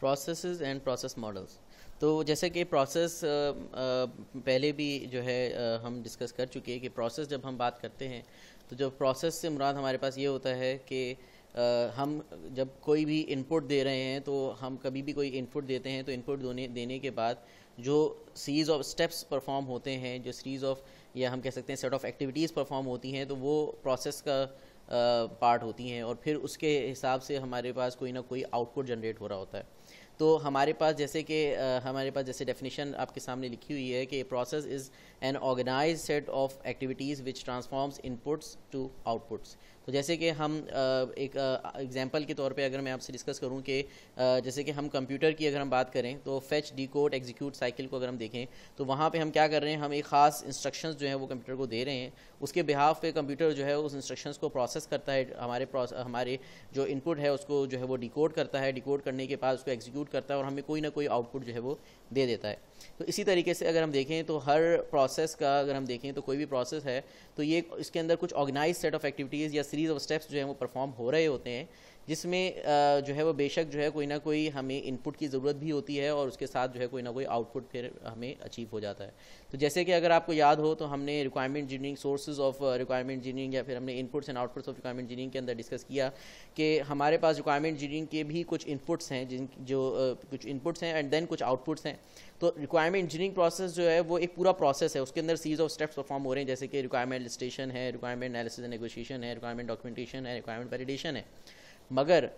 processes and process models तो जैसे कि प्रोसेस पहले भी जो है हम डिस्कस कर चुके हैं कि प्रोसेस जब हम बात करते हैं तो जो प्रोसेस से मुराद हमारे पास ये होता है कि हम जब कोई भी इनपुट दे रहे हैं तो हम कभी भी कोई इनपुट देते हैं तो इनपुट देने देने के बाद जो सीरीज़ ऑफ स्टेप्स परफॉर्म होते हैं जो सीरीज़ ऑफ या हम कह सकते हैं सेट ऑफ एक्टिविटीज़ परफॉर्म होती हैं तो वो प्रोसेस का पार्ट होती हैं और फिर उसके हिसाब से हमारे पास कोई ना कोई आउटपुट जनरेट हो रहा होता है तो हमारे पास जैसे कि हमारे पास जैसे डेफिनेशन आपके सामने लिखी हुई है कि process is an organise set of activities which transforms inputs to outputs तो जैसे कि हम एक एग्जांपल के तौर पे अगर मैं आपसे डिस्कस करूं कि जैसे कि हम कंप्यूटर की अगर हम बात करें तो fetch decode execute cycle को अगर हम देखें तो वहाँ पे हम क्या कर रहे हैं हम एक ख़ास इंस्ट्रक्शंस जो है वो कंप्यूटर को दे रहे हैं उसके बिहाफ पे कंप्यूटर जो है उस इंस्ट्रक्शंस को प्रोसेस करता है हमारे हमारे जो इनपुट है उसको जो है वो डिकोड करता है डिकोड करने के बाद उसको एग्जीक्यूट करता है और हमें कोई ना कोई आउटपुट जो है वो दे देता है तो इसी तरीके से अगर हम देखें तो हर प्रोसेस का अगर हम देखें तो कोई भी प्रोसेस है तो ये इसके अंदर कुछ ऑर्गेनाइज सेट ऑफ एक्टिविटीज़ या सीरीज ऑफ स्टेप्स जो है वो परफॉर्म हो रहे होते हैं जिसमें जो है वो बेशक जो है कोई ना कोई हमें इनपुट की ज़रूरत भी होती है और उसके साथ जो है कोई ना कोई आउटपुट फिर हमें अचीव हो जाता है तो जैसे कि अगर आपको याद हो तो हमने requirement engineering sources of requirement engineering या फिर हमने inputs and outputs of requirement engineering के अंदर डिस्कस किया कि हमारे पास रिक्वायरमेंट इंजीनियरिंग के भी कुछ इनपुट्स हैं जिन जो कुछ इनपुट्स हैं एंड देन कुछ आउटपुट्स हैं तो रिक्वायरमेंट इंजीनियरिंग प्रोसेस जो है वो एक पूरा प्रोसेस है उसके अंदर सीरीज ऑफ स्टेप्स परफॉर्म हो रहे हैं जैसे कि रिक्वायरमेंट लिस्टेशन है रिक्वायरमेंट एनालिसिस एंड नेगोशिएशन है रिक्वायरमेंट डॉक्यूमेंटेशन है रिक्वायरमेंट वेलिडेशन है मगर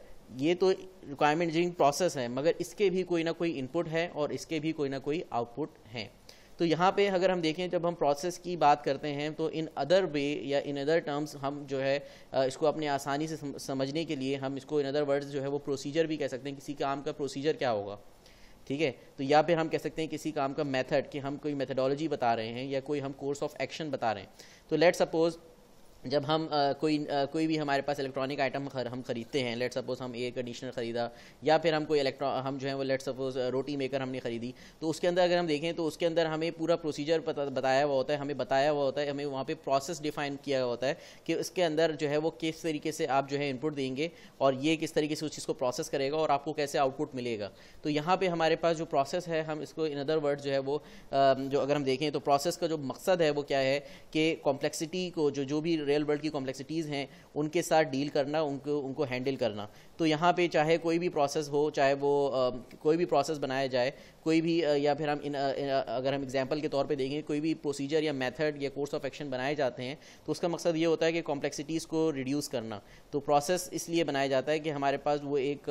ये तो रिक्वायरमेंट इंजीनियरिंग प्रोसेस है मगर इसके भी कोई ना कोई इनपुट है और इसके भी कोई ना कोई आउटपुट है तो यहाँ पे अगर हम देखें जब हम प्रोसेस की बात करते हैं तो इन अदर वे या इन अदर टर्म्स हम जो है इसको अपने आसानी से समझने के लिए हम इसको इन अदर वर्ड्स जो है वो प्रोसीजर भी कह सकते हैं किसी काम का प्रोसीजर क्या होगा ठीक है तो या फिर हम कह सकते हैं किसी काम का मेथड कि हम कोई मेथडोलॉजी बता रहे हैं या कोई हम कोर्स ऑफ एक्शन बता रहे हैं तो लेट सपोज जब हम आ, कोई आ, कोई भी हमारे पास इलेक्ट्रॉनिक आइटम खर, हम ख़रीदते हैं लेट सपोज़ हम एयर कंडीशनर ख़रीदा या फिर हम कोई इलेक्ट्रॉ हम जो है वो लेट सपोज़ रोटी मेकर हमने ख़रीदी तो उसके अंदर अगर हम देखें तो उसके अंदर हमें पूरा प्रोसीजर पता बताया हुआ होता है हमें बताया हुआ होता है हमें वहाँ पर प्रोसेस डिफाइन किया हुआ होता है कि उसके अंदर जो है वो किस तरीके से आप जो है इनपुट देंगे और ये किस तरीके से उस चीज़ को प्रोसेस करेगा और आपको कैसे आउटपुट मिलेगा तो यहाँ पर हमारे पास जो प्रोसेस है हम इसको इन अदर वर्ड जो है वो जो अगर हम देखें तो प्रोसेस का जो मकसद है वो क्या है कि कॉम्प्लेक्सिटी को जो जो भी रियल वर्ल्ड की कॉम्प्लेक्सिटीज़ हैं उनके साथ डील करना उनको उनको हैंडल करना तो यहाँ पे चाहे कोई भी प्रोसेस हो चाहे वो आ, कोई भी प्रोसेस बनाया जाए कोई भी आ, या फिर हम इन, आ, इन अगर हम एग्जाम्पल के तौर पर देखें कोई भी प्रोसीजर या मैथड या कोर्स ऑफ एक्शन बनाए जाते हैं तो उसका मकसद ये होता है कि कॉम्प्लेक्सिटीज़ को रिड्यूस करना तो प्रोसेस इसलिए बनाया जाता है कि हमारे पास वो एक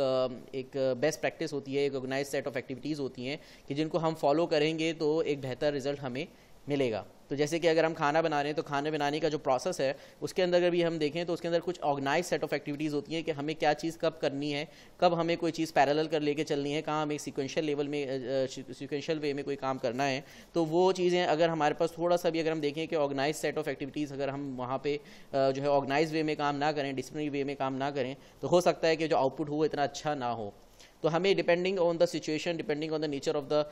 एक बेस्ट प्रैक्टिस होती है एक ऑर्गेनाइज सेट ऑफ एक्टिविटीज़ होती हैं कि जिनको हम फॉलो करेंगे तो एक बेहतर रिजल्ट हमें मिलेगा तो जैसे कि अगर हम खाना बना रहे हैं तो खाने बनाने का जो प्रोसेस है उसके अंदर अगर भी हम देखें तो उसके अंदर कुछ ऑर्गेनाइज सेट ऑफ एक्टिविटीज़ होती हैं कि हमें क्या चीज़ कब करनी है कब हमें कोई चीज़ पैरेलल कर लेके चलनी है कहाँ हमें सिक्वेंशियल लेवल में सिक्वेंशियल वे में कोई काम करना है तो वो चीज़ें अगर हमारे पास थोड़ा सा भी अगर हम देखें कि ऑर्गेनाइज सेट ऑफ एक्टिविटीज़ अगर हम वहाँ पर जो है ऑर्गेनाइज वे में काम ना करें डिसिप्लिनरी वे में काम ना करें तो हो सकता है कि जो आउटपुट हो इतना अच्छा ना हो तो हमें depending on the situation depending on the nature of the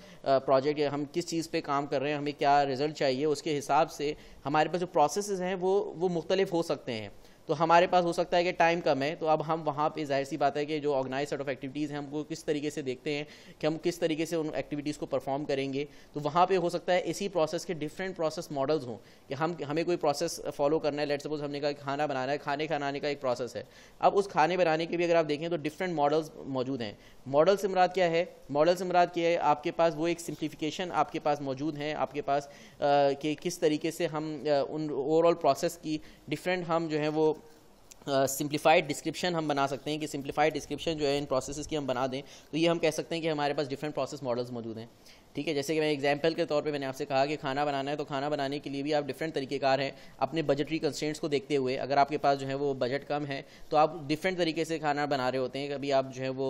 project हम किस चीज़ पे काम कर रहे हैं हमें क्या रिजल्ट चाहिए उसके हिसाब से हमारे पास जो प्रोसेस हैं वो वो मुख्तलिफ हो सकते हैं तो हमारे पास हो सकता है कि टाइम कम है तो अब हम वहाँ पे जाहिर सी बात है कि जो ऑर्गेनाइज सेट ऑफ एक्टिविटीज़ हैं हमको किस तरीके से देखते हैं कि हम किस तरीके से उन एक्टिविटीज़ को परफॉर्म करेंगे तो वहाँ पे हो सकता है इसी प्रोसेस के डिफरेंट प्रोसेस मॉडल्स हों कि हम हमें कोई प्रोसेस फॉलो करना है लेट सपोज हमने कहा खाना बनाना है खाने खाने का एक प्रोसेस है अब उस खाने बनाने के भी अगर आप देखें तो डिफरेंट मॉडल्स मौजूद हैं मॉडल से मुराद क्या है मॉडल से मुराद क्या है आपके पास वो एक सिंप्लीफिकेशन आपके पास मौजूद है आपके पास कि किस तरीके से हम उन ओवरऑल प्रोसेस की डिफरेंट हम जो है वो सिंप्लीफाइड uh, डिस्क्रिप्शन हम बना सकते हैं कि सिंप्लीफाइड डिस्क्रिप्शन जो है इन प्रोसेसेस की हम बना दें तो ये हम कह सकते हैं कि हमारे पास डिफरेंट प्रोसेस मॉडल्स मौजूद हैं ठीक है जैसे कि मैं एग्जाम्पल के तौर पे मैंने आपसे कहा कि खाना बनाना है तो खाना बनाने के लिए भी आप डिफरेंट तरीकेकार हैं अपने बजटरी कंस्टेंट्स को देखते हुए अगर आपके पास जो है वो बजट कम है तो आप डिफरेंट तरीके से खाना बना रहे होते हैं कभी आप जो है वो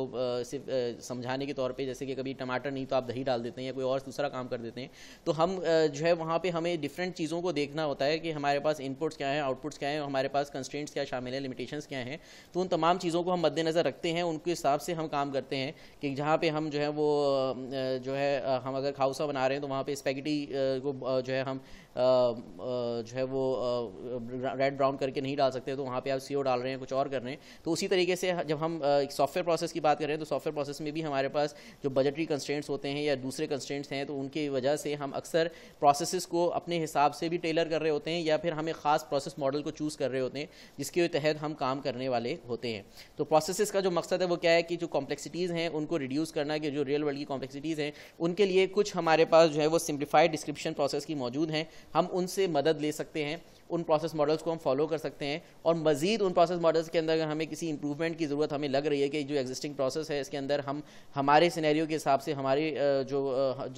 सिर्फ समझाने के तौर पर जैसे कि कभी टमाटर नहीं तो आप दही डाल देते हैं या कोई और दूसरा काम कर देते हैं तो हम जो है वहाँ पर हमें डिफरेंट चीज़ों को देखना होता है कि हमारे पास इनपुट्स क्या हैं आउटपुट्स क्या हैं हमारे पास कंस्टेंट्स क्या शामिल हैं लिमिटेशन क्या हैं तो उन तमाम चीज़ों को हम मद्देनज़र रखते हैं उनके हिसाब से हम काम करते हैं कि जहाँ पर हम जो है वो जो है हम अगर खाउसा बना रहे हैं तो वहाँ पे स्पेगेटी को जो है हम जो है वो रेड ब्राउन करके नहीं डाल सकते तो वहाँ पे आप सी डाल रहे हैं कुछ और कर रहे हैं तो उसी तरीके से जब हम सॉफ्टवेयर प्रोसेस की बात कर रहे हैं तो सॉफ्टवेयर प्रोसेस में भी हमारे पास जो बजटरी कंस्टेंट्स होते हैं या दूसरे कंस्टेंट्स हैं तो उनकी वजह से हम अक्सर प्रोसेस को अपने हिसाब से भी टेलर कर रहे होते हैं या फिर हम एक ख़ास प्रोसेस मॉडल को चूज़ कर रहे होते हैं जिसके तहत हम काम करने वाले होते हैं तो प्रोसेस का जो मकसद है वो क्या है कि जो कॉम्प्लेक्सिटीज़ हैं उनको रिड्यूस करना कि जो रियल वर्ल्ड की कॉम्प्लेक्सिटीज़ हैं उनके लिए कुछ हमारे पास जो है वो सिंप्लीफाइड डिस्क्रिप्शन प्रोसेस की मौजूद हैं हम उनसे मदद ले सकते हैं उन प्रोसेस मॉडल्स को हम फॉलो कर सकते हैं और मज़ीद उन प्रोसेस मॉडल्स के अंदर हमें किसी इंप्रूवमेंट की ज़रूरत हमें लग रही है कि जो एग्जिस्टिंग प्रोसेस है इसके अंदर हम हमारे सिनेरियो के हिसाब से हमारे जो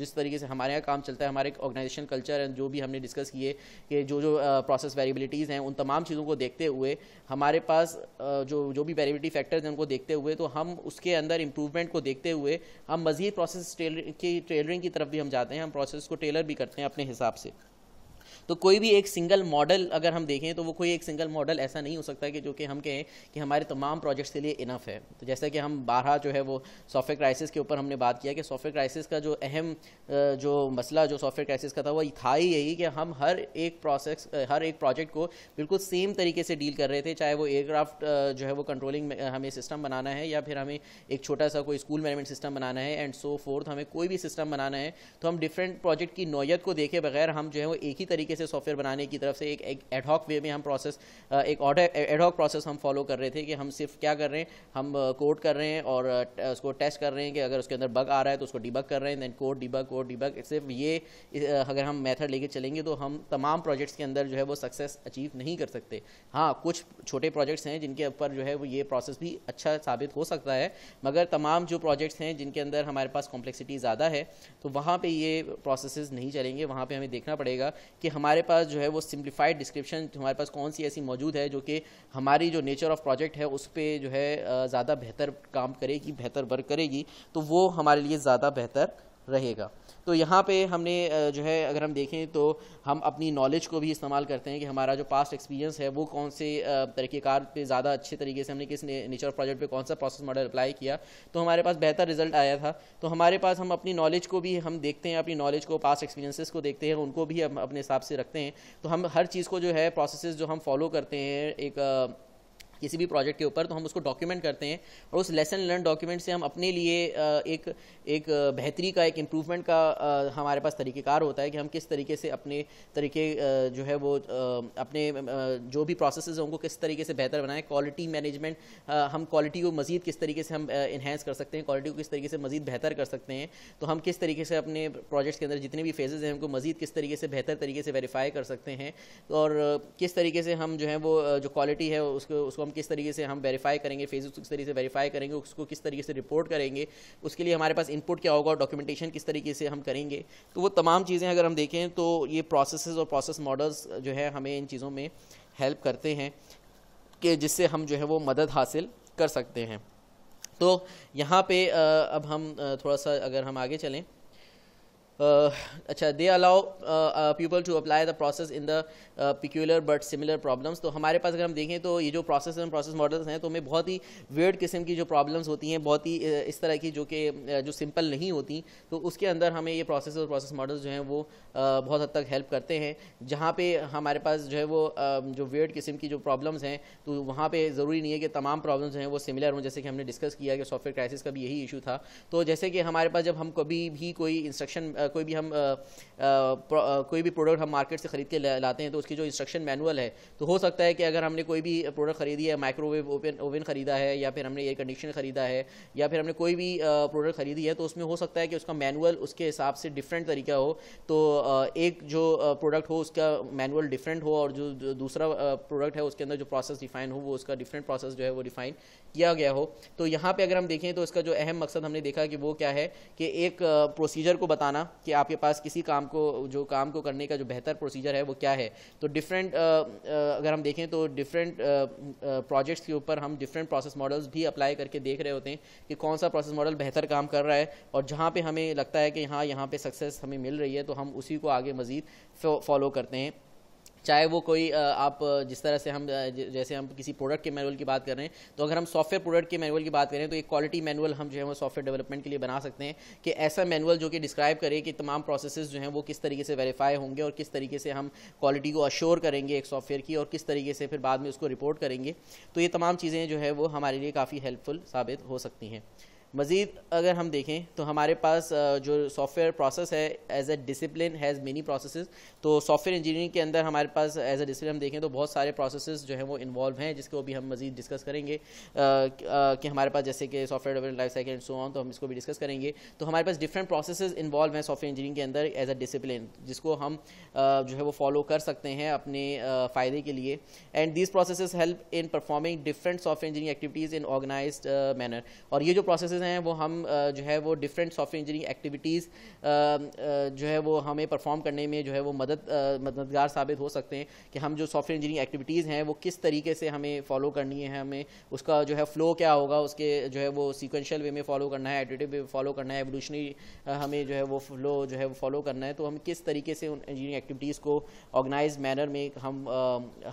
जिस तरीके से हमारे यहाँ काम चलता है हमारे ऑर्गेनाइजेशन कल्चर एंड जो भी हमने डिस्कस किए कि जो जो प्रोसेस वेरीबिलिटीज़ हैं उन तमाम चीज़ों को देखते हुए हमारे पास जो जो भी वेरीबिलिटी फैक्टर्स हैं उनको देखते हुए तो हम उसके अंदर इंप्रूवमेंट को देखते हुए हम मज़ीद प्रोसेस की टेलरिंग की तरफ भी हम जाते हैं हम प्रोसेस को टेलर भी करते हैं अपने हिसाब से तो कोई भी एक सिंगल मॉडल अगर हम देखें तो वो कोई एक सिंगल मॉडल ऐसा नहीं हो सकता कि जो कि हम कहें कि हमारे तमाम प्रोजेक्ट्स के लिए इनफ है तो जैसा कि हम बारह जो है वो सॉफ्टवेयर क्राइसिस के ऊपर हमने बात किया कि सॉफ्टवेयर क्राइसिस का जो अहम जो मसला जो सॉफ्टवेयर क्राइसिस का था वो था ही यही कि हम हर एक प्रोसेस हर एक प्रोजेक्ट को बिल्कुल सेम तरीके से डील कर रहे थे चाहे वो एयरक्राफ्ट जो है वो कंट्रोलिंग हमें सिस्टम बनाना है या फिर हमें एक छोटा सा कोई स्कूल मैनेजमेंट सिस्टम बनाना है एंड सो फोर्थ हमें कोई भी सिस्टम बनाना है तो हम डिफरेंट प्रोजेक्ट की नोयत को देखे बगैर हम जो है वो एक ही तरीके से सॉफ्टवेयर बनाने की तरफ से एक एडहॉक वे में हम प्रोसेस एक एडहॉक प्रोसेस हम फॉलो कर रहे थे कि हम सिर्फ क्या कर रहे हैं हम कोड कर रहे हैं और उसको टेस्ट कर रहे हैं कि अगर उसके अंदर बग आ रहा है तो उसको डिबग कर रहे हैं then code debug code debug सिर्फ ये अगर हम मेथड लेके चलेंगे तो हम तमाम प्रोजेक्ट्स के अंदर जो है वो सक्सेस अचीव नहीं कर सकते हाँ कुछ छोटे प्रोजेक्ट्स हैं जिनके ऊपर जो है वो ये प्रोसेस भी अच्छा साबित हो सकता है मगर तमाम जो प्रोजेक्ट्स हैं जिनके अंदर हमारे पास कॉम्प्लेक्सिटी ज़्यादा है तो वहाँ पर ये प्रोसेस नहीं चलेंगे वहाँ पर हमें देखना पड़ेगा कि हमारे पास जो है वो सिंप्लीफाइड डिस्क्रिप्शन हमारे पास कौन सी ऐसी मौजूद है जो कि हमारी जो नेचर ऑफ प्रोजेक्ट है उस पर जो है ज़्यादा बेहतर काम करेगी बेहतर वर्क करेगी तो वो हमारे लिए ज़्यादा बेहतर रहेगा तो यहाँ पे हमने जो है अगर हम देखें तो हम अपनी नॉलेज को भी इस्तेमाल करते हैं कि हमारा जो पास्ट एक्सपीरियंस है वो कौन से तरीक़ेकार पे ज़्यादा अच्छे तरीके से हमने किस नेचर प्रोजेक्ट पे कौन सा प्रोसेस मॉडल अप्लाई किया तो हमारे पास बेहतर रिजल्ट आया था तो हमारे पास हम अपनी नॉलेज को भी हम देखते हैं अपनी नॉलेज को पास्ट एक्सपीरियंसिस को देखते हैं उनको भी हम अपने हिसाब से रखते हैं तो हम हर चीज़ को जो है प्रोसेस जो हम फॉलो करते हैं एक किसी भी प्रोजेक्ट के ऊपर तो हम उसको डॉक्यूमेंट करते हैं और उस लेसन लर्न डॉक्यूमेंट से हम अपने लिए एक एक बेहतरी का एक इम्प्रूवमेंट का हमारे पास तरीक़ेकार होता है कि हम किस तरीके से अपने तरीके जो है वो अपने जो भी प्रोसेस हैं उनको किस तरीके से बेहतर बनाएं क्वालिटी मैनेजमेंट हम क्वालिटी को मज़ीद किस तरीके से हम इन्हेंस कर सकते हैं क्वालिटी को किस तरीके से मज़ीद बेहतर कर सकते हैं तो हम किस तरीके से अपने प्रोजेक्ट्स के अंदर जितने भी फेजेज़ हैं उनको मज़ीद किस तरीके से बेहतर तरीके से वेरीफाई कर सकते हैं और किस तरीके से हम जो है वो जो क्वालिटी है उसको उसको हम किस तरीके से हम वेरीफाई करेंगे फेसबुक किस तरीके से वेरीफाई करेंगे उसको किस तरीके से रिपोर्ट करेंगे उसके लिए हमारे पास इनपुट क्या होगा डॉक्यूमेंटेशन किस तरीके से हम करेंगे तो वो तमाम चीज़ें अगर हम देखें तो ये प्रोसेस और प्रोसेस मॉडल्स जो है हमें इन चीज़ों में हेल्प करते हैं कि जिससे हम जो है वो मदद हासिल कर सकते हैं तो यहाँ पे अब हम थोड़ा सा अगर हम आगे चलें Uh, अच्छा they allow people to apply the process in the peculiar but similar problems तो हमारे पास अगर हम देखें तो ये जो प्रोसेस एंड प्रोसेस मॉडल्स हैं तो हमें बहुत ही वेड किस्म की जो प्रॉब्लम्स होती हैं बहुत ही uh, इस तरह की जो कि uh, जो सिंपल नहीं होती तो उसके अंदर हमें ये प्रोसेस और प्रोसेस मॉडल्स जो हैं वो बहुत हद तक हेल्प करते हैं जहाँ पे हमारे पास जो है वो um, जो वेड किस्म की जो प्रॉब्लम्स हैं तो वहाँ पे ज़रूरी नहीं है कि तमाम प्रॉब्लम्स जो हैं वो सिमिलर हों जैसे कि हमने डिस्कस किया कि सॉफ्टवेयर क्राइसिस का भी यही इशू था तो जैसे कि हमारे पास जब हम कभी भी कोई इंस्ट्रक्शन कोई भी हम कोई भी प्रोडक्ट हम मार्केट से ख़रीद के लाते हैं तो उसकी जो इंस्ट्रक्शन मैनुअल है तो हो सकता है कि अगर हमने कोई भी प्रोडक्ट खरीदी है माइक्रोवेव ओवन ओवन ख़रीदा है या फिर हमने एयर कंडीशन ख़रीदा है या फिर हमने कोई भी प्रोडक्ट ख़रीदी है तो उसमें हो सकता है कि उसका मैनुअल उसके हिसाब से डिफरेंट तरीका हो तो एक जो प्रोडक्ट हो उसका मैनुअल डिफरेंट हो और जो दूसरा प्रोडक्ट है उसके अंदर जो प्रोसेस डिफाइन हो वो उसका डिफरेंट प्रोसेस जो है वो डिफाइन किया गया हो तो यहाँ पे अगर हम देखें तो इसका जो अहम मकसद हमने देखा कि वो क्या है कि एक प्रोसीजर को बताना कि आपके पास किसी काम को जो काम को करने का जो बेहतर प्रोसीजर है वो क्या है तो डिफरेंट uh, uh, अगर हम देखें तो डिफरेंट प्रोजेक्ट्स uh, के ऊपर हम डिफरेंट प्रोसेस मॉडल्स भी अप्लाई करके देख रहे होते हैं कि कौन सा प्रोसेस मॉडल बेहतर काम कर रहा है और जहाँ पर हमें लगता है कि हाँ यहाँ पर सक्सेस हमें मिल रही है तो हम उसी को आगे मज़ीद फॉलो करते हैं चाहे वो कोई आप जिस तरह से हम जैसे हम किसी प्रोडक्ट के मैनुअल की बात कर रहे हैं तो अगर हम सॉफ्टवेयर प्रोडक्ट के मैनुअल की बात करें तो एक क्वालिटी मैनुअल हम जो है वो सॉफ्टवेयर डेवलपमेंट के लिए बना सकते हैं कि ऐसा मैनुअल जो कि डिस्क्राइब करे कि तमाम प्रोसेसेस जो हैं वो किस तरीके से वेरीफाई होंगे और किस तरीके से हम क्वालिटी को अश्योर करेंगे एक सॉफ्टवेयर की और किस तरीके से फिर बाद में उसको रिपोर्ट करेंगे तो ये तमाम चीज़ें जो है वो हमारे लिए काफ़ी हेल्पफुल साबित हो सकती हैं मज़ीद अगर हम देखें तो हमारे पास जो सॉफ्टवेयर प्रोसेस है as a discipline has many processes तो सॉफ्टवेयर इंजीनियरिंग के अंदर हमारे पास एज अ डिसिप्लिन हम देखें तो बहुत सारे प्रोसेसेस जो हैं वो इन्वॉल्व हैं जिसको भी हम मज़ीद डिस्कस करेंगे कि हमारे पास जैसे कि software development life cycle and so on तो हम इसको भी डिस्कस करेंगे तो हमारे पास डिफरेंट प्रोसेस इन्वॉल्व हैं सॉफ्टवेयर इंजीनियरिंग के अंदर एज अ डिसिप्लिन जिसको हम जो है वो फॉलो कर सकते हैं अपने फ़ायदे के लिए and these process help in performing different software engineering activities in organize manner और ये जो प्रोसेस कोर्सेज हैं वो हम जो है वो डिफरेंट सॉफ्टवेयर इंजीनियरिंग एक्टिविटीज़ जो है वो हमें परफॉर्म करने में जो है वो मदद मददगार साबित हो सकते हैं कि हम जो सॉफ्टवेयर इंजीनियरिंग एक्टिविटीज़ हैं वो किस तरीके से हमें फॉलो करनी है हमें उसका जो है फ़्लो क्या होगा उसके जो है वो सीक्वेंशियल वे में फॉलो करना है एडिटिव वे में फॉलो करना है एवोल्यूशनरी हमें जो है वो फ्लो जो है वो फॉलो करना है तो हम किस तरीके से उन इंजीनियरिंग एक्टिविटीज़ को ऑर्गेनाइज मैनर में हम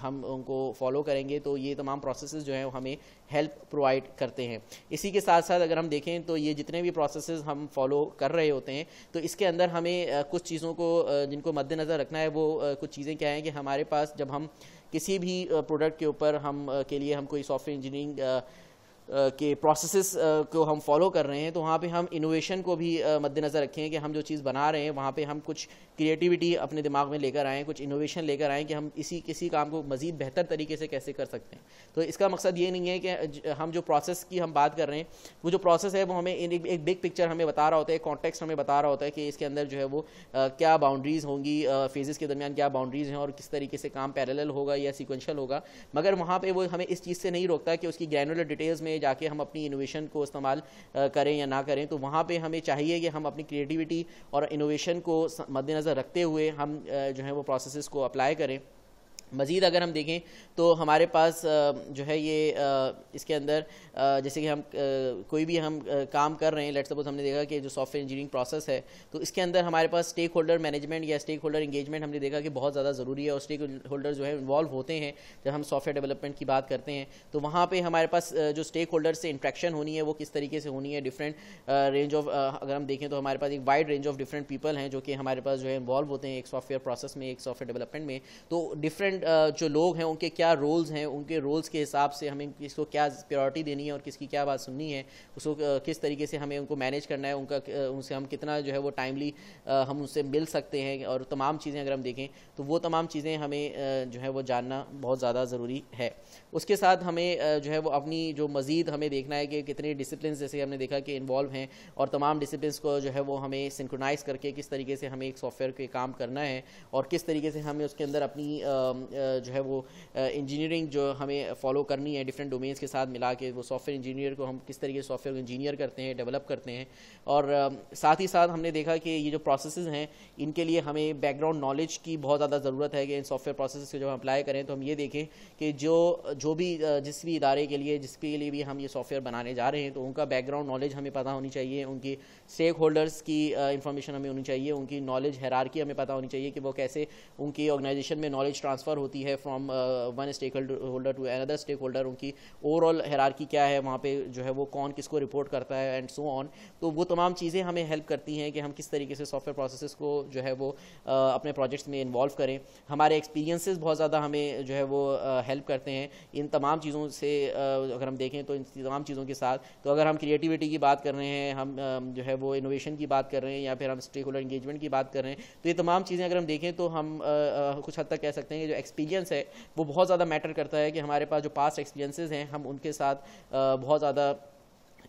हम उनको फॉलो करेंगे तो ये तमाम प्रोसेस जो है हमें हेल्प प्रोवाइड करते हैं इसी के साथ साथ अगर हम देखें तो ये जितने भी प्रोसेस हम फॉलो कर रहे होते हैं तो इसके अंदर हमें कुछ चीज़ों को जिनको मद्देनज़र रखना है वो कुछ चीज़ें क्या हैं कि हमारे पास जब हम किसी भी प्रोडक्ट के ऊपर हम के लिए हम कोई सॉफ्टवेयर इंजीनियरिंग के प्रोसेसेस को हम फॉलो कर रहे हैं तो वहाँ पे हम इनोवेशन को भी मद्देनज़र रखें कि हम जो चीज़ बना रहे हैं वहाँ पे हम कुछ क्रिएटिविटी अपने दिमाग में लेकर आएँ कुछ इनोवेशन लेकर आएँ कि हम इसी किसी काम को मज़ीद बेहतर तरीके से कैसे कर सकते हैं तो इसका मकसद ये नहीं है कि हम जो प्रोसेस की हम बात कर रहे हैं वो जो प्रोसेस है वो हमें एक, एक बिग पिक्चर हमें बता रहा होता है कॉन्टेक्स्ट हमें बता रहा होता है कि इसके अंदर जो है वो आ, क्या बाउंड्रीज़ होंगी फेजेस के दरमियान क्या बाउंड्रीज़ हैं और किस तरीके से काम पैरेलल होगा या सिक्वेंशल होगा मगर वहाँ पर वो हमें इस चीज़ से नहीं रोकता कि उसकी ग्रैनुलर डिटेल्स में जाके हम अपनी इनोवेशन को इस्तेमाल करें या ना करें तो वहाँ पर हमें चाहिए कि हम अपनी क्रिएटिविटी और इनोवेशन को मद्देनजर मद्देनज़र रखते हुए हम जो है वो प्रोसेस को अप्लाई करें मज़ीद अगर हम देखें तो हमारे पास जो है ये इसके अंदर जैसे कि हम कोई भी हम काम कर रहे हैं लेट सपोज हमने देखा कि जो सॉफ्टवेयर इंजीनियरिंग प्रोसेस है तो इसके अंदर हमारे पास स्टेक होल्डर मैनेजमेंट या स्टेक होल्डर इंगेजमेंट हमने देखा कि बहुत ज़्यादा ज़रूरी है और स्टेक होल्डर जो है इन्वॉल्व होते हैं जब हम सॉफ्टवेयर डेवलपमेंट की बात करते हैं तो वहाँ पर हमारे पास जो स्टेक होल्डर से इंट्रैक्शन होनी है वो किस तरीके से होनी है डिफरेंट रेंज ऑफ अगर हम देखें तो हमारे पास एक wide range of different people हैं जो कि हमारे पास जो है इन्वॉल्व होते हैं एक सॉफ्टवेयर प्रोसेस में एक सॉफ्टवेयर डेवलपमेंट में तो डिफरेंट जो लोग हैं उनके क्या रोल्स हैं उनके रोल्स के हिसाब से हमें किसको क्या प्रायोरिटी देनी है और किसकी क्या बात सुननी है उसको किस तरीके से हमें उनको मैनेज करना है उनका उनसे हम कितना जो है वो टाइमली हम उनसे मिल सकते हैं और तमाम चीज़ें अगर हम देखें तो वो तमाम चीज़ें हमें जो है वो जानना बहुत ज़्यादा ज़रूरी है उसके साथ हमें जो है वो अपनी जो मज़ीद हमें देखना है कि कितने डिसिप्लिन जैसे हमने देखा कि इन्वॉल्व हैं और तमाम डिसिप्लिन को जो है वो हमें सिंक्रोनाइज़ करके किस तरीके से हमें एक सॉफ्टवेयर के काम करना है और किस तरीके से हमें उसके अंदर अपनी जो है वो इंजीनियरिंग जो हमें फॉलो करनी है डिफरेंट डोमेन्स के साथ मिला के वो सॉफ्टवेयर इंजीनियर को हम किस तरीके से सॉफ्टवेयर इंजीनियर करते हैं डेवलप करते हैं और साथ ही साथ हमने देखा कि ये जो प्रोसेस हैं इनके लिए हमें बैकग्राउंड नॉलेज की बहुत ज़्यादा ज़रूरत है कि इन सॉफ्टवेयर प्रोसेस को जब हम अप्लाई करें तो हम ये देखें कि जो जो भी जिस भी इदारे के लिए जिसके लिए भी हम ये सॉफ्टवेयर बनाने जा रहे हैं तो उनका बैकग्राउंड नॉलेज हमें पता होनी चाहिए उनकी स्टेक होल्डर्स की इंफॉर्मेशन हमें होनी चाहिए उनकी नॉलेज हैरारकी हमें पता होनी चाहिए कि वो कैसे उनकी ऑर्गेनाइजेशन में नॉलेज ट्रांसफ़र ट्रांसफ़र होती है from one stakeholder to another stakeholder उनकी ओवरऑल हैरारकी क्या है वहाँ पे जो है वो कौन किसको रिपोर्ट करता है एंड सो ऑन तो वो तमाम चीज़ें हमें हेल्प करती हैं कि हम किस तरीके से सॉफ्टवेयर प्रोसेस को जो है वो uh, अपने प्रोजेक्ट्स में इन्वॉल्व करें हमारे एक्सपीरियंसेस बहुत ज़्यादा हमें जो है वो हेल्प uh, करते हैं इन तमाम चीज़ों से uh, अगर हम देखें तो इन तमाम चीज़ों के साथ तो अगर हम क्रिएटिविटी की बात कर रहे हैं हम um, जो है वो इनोवेशन की बात कर रहे हैं या फिर हम स्टेक होल्डर इंगेजमेंट की बात कर रहे हैं तो ये तमाम चीज़ें अगर हम देखें तो हम कुछ हद तक कह सकते हैं कि जो एक्सपीरियंस है वो बहुत ज़्यादा मैटर करता है कि हमारे पास जो पास्ट एक्सपीरियंसेस हैं हम उनके साथ बहुत ज़्यादा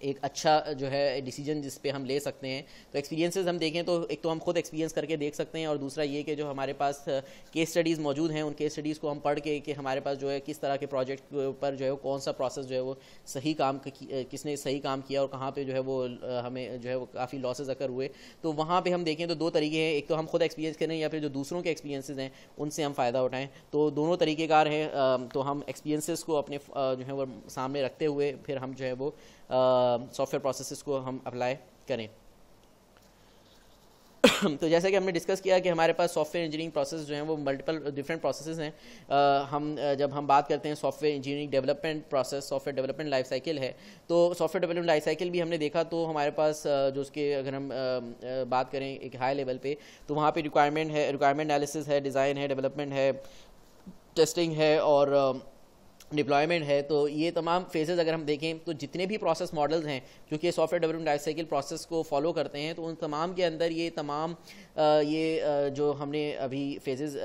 एक अच्छा जो है डिसीजन जिस पे हम ले सकते हैं तो एक्सपीरियंसेस हम देखें तो एक तो हम खुद एक्सपीरियंस करके देख सकते हैं और दूसरा ये कि जो हमारे पास केस स्टडीज़ मौजूद हैं उन केस स्टडीज़ को हम पढ़ के कि हमारे पास जो है किस तरह के प्रोजेक्ट पर जो है वो कौन सा प्रोसेस जो है वो सही काम किसने सही काम किया और कहाँ पर जो है वो हमें जो है वो काफ़ी लॉसेज अकर हुए तो वहाँ पर हम देखें तो दो तरीके हैं एक तो हम खुद एक्सपीरियंस करें या फिर जो दूसरों के एक्सपीरियंसेस हैं उनसे हम फ़ायदा उठाएँ तो दोनों तरीक़ेकार हैं तो हम एक्सपीरियंसेस को अपने जो है वो सामने रखते हुए फिर हम जो है वो सॉफ्टवेयर प्रोसेसेस को हम अप्लाई करें तो जैसा कि हमने डिस्कस किया कि हमारे पास सॉफ्टवेयर इंजीनियरिंग प्रोसेस जो हैं वो मल्टीपल डिफरेंट प्रोसेस हैं हम जब हम बात करते हैं software engineering development process software development life cycle है तो सॉफ्टवेयर डेवलपमेंट लाइफ साइकिल भी हमने देखा तो हमारे पास जो उसके अगर हम बात करें एक हाई लेवल पे तो वहाँ पर रिक्वायरमेंट है रिक्वायरमेंट एनालिसिस है डिज़ाइन है डेवलपमेंट है टेस्टिंग है और डिप्लॉयमेंट है तो ये तमाम फेजेज़ अगर हम देखें तो जितने भी प्रोसेस मॉडल्स हैं जो कि software development life cycle process को फॉलो करते हैं तो उन तमाम के अंदर ये तमाम ये जो हमने अभी फेजेज़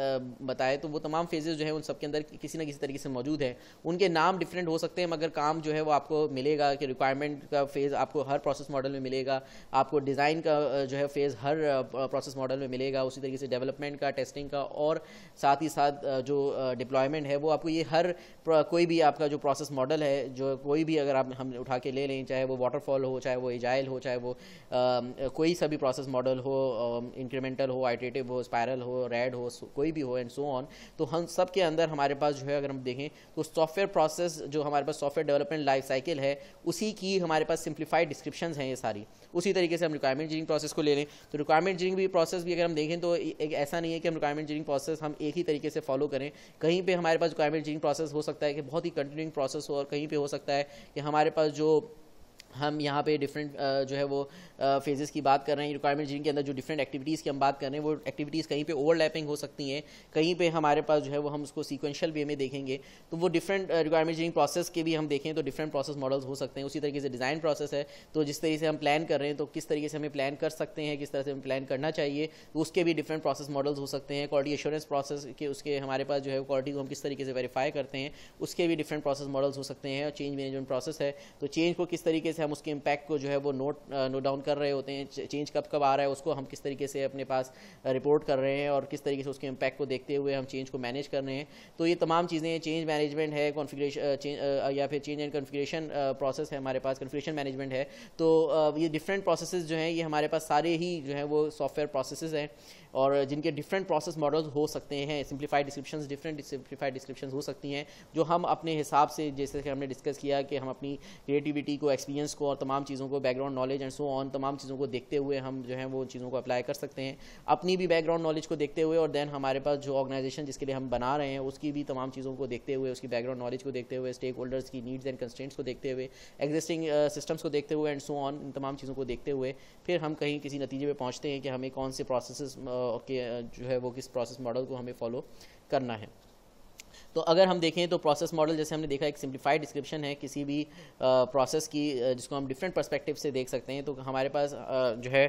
बताए तो वो तमाम फेजेज़ जो है उन सब के अंदर किसी ना किसी तरीके से मौजूद है उनके नाम डिफरेंट हो सकते हैं मगर काम जो है वो आपको मिलेगा कि रिक्वायरमेंट का फेज़ आपको हर प्रोसेस मॉडल में मिलेगा आपको डिज़ाइन का जो है फेज़ हर प्रोसेस मॉडल में मिलेगा उसी तरीके से डेवलपमेंट का टेस्टिंग का और साथ ही साथ जो डिप्लॉयमेंट है वो आपको ये हर कोई भी आपका जो प्रोसेस मॉडल है जो कोई भी अगर आप हम उठा के ले लें चाहे वो वाटरफॉल हो चाहे वो एजाइल हो चाहे वो आ, कोई भी प्रोसेस मॉडल हो इंक्रीमेंटल हो आइटरेटिव हो स्पायरल हो रेड हो कोई भी हो एंड सो ऑन तो हम सब के अंदर हमारे पास जो है अगर हम देखें तो सॉफ्टवेयर प्रोसेस जो हमारे पास सॉफ्टवेयर डेवलपमेंट लाइफ साइकिल है उसी की हमारे पास सिंप्लीफाइड डिस्क्रिप्शन हैं ये सारी उसी तरीके से हम रिक्वायरमेंट जीरिंग प्रोसेस को ले लें तो रिक्वायरमेंट जीरिंग भी प्रोसेस भी अगर हम देखें तो एक ऐसा नहीं है कि हम रिक्वायरमेंट जीरिंग प्रोसेस हम एक ही तरीके से फॉलो करें कहीं पर हमारे पास रिक्वायरमेंट जीरिंग प्रोसेस हो सकता है कि बहुत ही कंटिन्यूइंग प्रोसेस हो और कहीं पे हो सकता है कि हमारे पास जो हम यहाँ पे डिफरेंट uh, जो है वो फेजेस uh, की बात कर रहे हैं रिक्वायरमेंट जिनके अंदर जो डिफरेंट एक्टिविटीज़ की हम बात कर रहे हैं वो एक्टिविटीज़ कहीं पे ओवरलैपिंग हो सकती हैं कहीं पे हमारे पास जो है वो हम उसको सीक्वेंशियल वे में देखेंगे तो वो डिफरेंट रिक्वायरमेंट इंजीनियरिंग प्रोसेस के भी हम देखें तो डिफरेंट प्रोसेस मॉडल्स हो सकते हैं उसी तरीके से डिज़ाइन प्रोसेस है तो जिस तरीके से हम प्लान कर रहे हैं तो किस तरीके से हमें प्लान कर सकते हैं किस तरह से हमें प्लान करना चाहिए तो उसके भी डिफरेंट प्रोसेस मॉडल्स हो सकते हैं क्वालिटी एश्योरेंस प्रोसेस के उसके हमारे पास जो है क्वालिटी को हम किस तरीके से वेरीफाई करते हैं उसके भी डिफरेंट प्रोसेस मॉडल्स हो सकते हैं और चेंज मैनेजमेंट प्रोसेस है तो चेंज को किस तरीके से है हम उसके इम्पैक्ट को जो है वो नोट नोट डाउन कर रहे होते हैं चेंज कब कब आ रहा है उसको हम किस तरीके से अपने पास रिपोर्ट कर रहे हैं और किस तरीके से उसके इम्पैक्ट को देखते हुए हम चेंज को मैनेज कर रहे हैं तो ये तमाम चीज़ें चेंज मैनेजमेंट है कॉन्फ़िगरेशन या फिर चेंज एंड कॉन्फ़िगरेशन प्रोसेस है हमारे पास कॉन्फ़िगरेशन मैनेजमेंट है तो ये डिफरेंट प्रोसेस जो हैं ये हमारे पास सारे ही जो हैं वो सॉफ्टवेयर प्रोसेस हैं और जिनके डिफरेंट प्रोसेस मॉडल्स हो सकते हैं simplified description different simplified description हो सकती हैं जो हम अपने हिसाब से जैसे कि हमने डिस्कस किया कि हम अपनी क्रिएटिविटी को एक्सपीरियंस को और तमाम चीज़ों को background knowledge and so on तमाम चीज़ों को देखते हुए हम जो है वो चीज़ों को अप्लाई कर सकते हैं अपनी भी बैकग्राउंड नॉलेज को देखते हुए और देन हमारे पास जो ऑर्गेनाइजेशन जिसके लिए हम बना रहे हैं उसकी भी तमाम चीज़ों को देखते हुए उसकी बैकग्राउंड नॉलेज को देखते हुए स्टेक होल्डर्स की नीड्स एंड कंस्टेंट्स को देखते हुए एग्जिस्टिंग सिस्टम्स uh, को देखते हुए एंड सो ऑन इन तमाम चीज़ों को देखते हुए फिर हम कहीं किसी नतीजे पर पहुँचते हैं कि हमें कौन से प्रोसेस जो है वो किस प्रोसेस मॉडल को हमें फॉलो करना है तो अगर हम देखें तो प्रोसेस मॉडल जैसे हमने देखा एक सिंप्लीफाइड डिस्क्रिप्शन है किसी भी प्रोसेस की जिसको हम डिफरेंट परस्पेक्टिव से देख सकते हैं तो हमारे पास जो है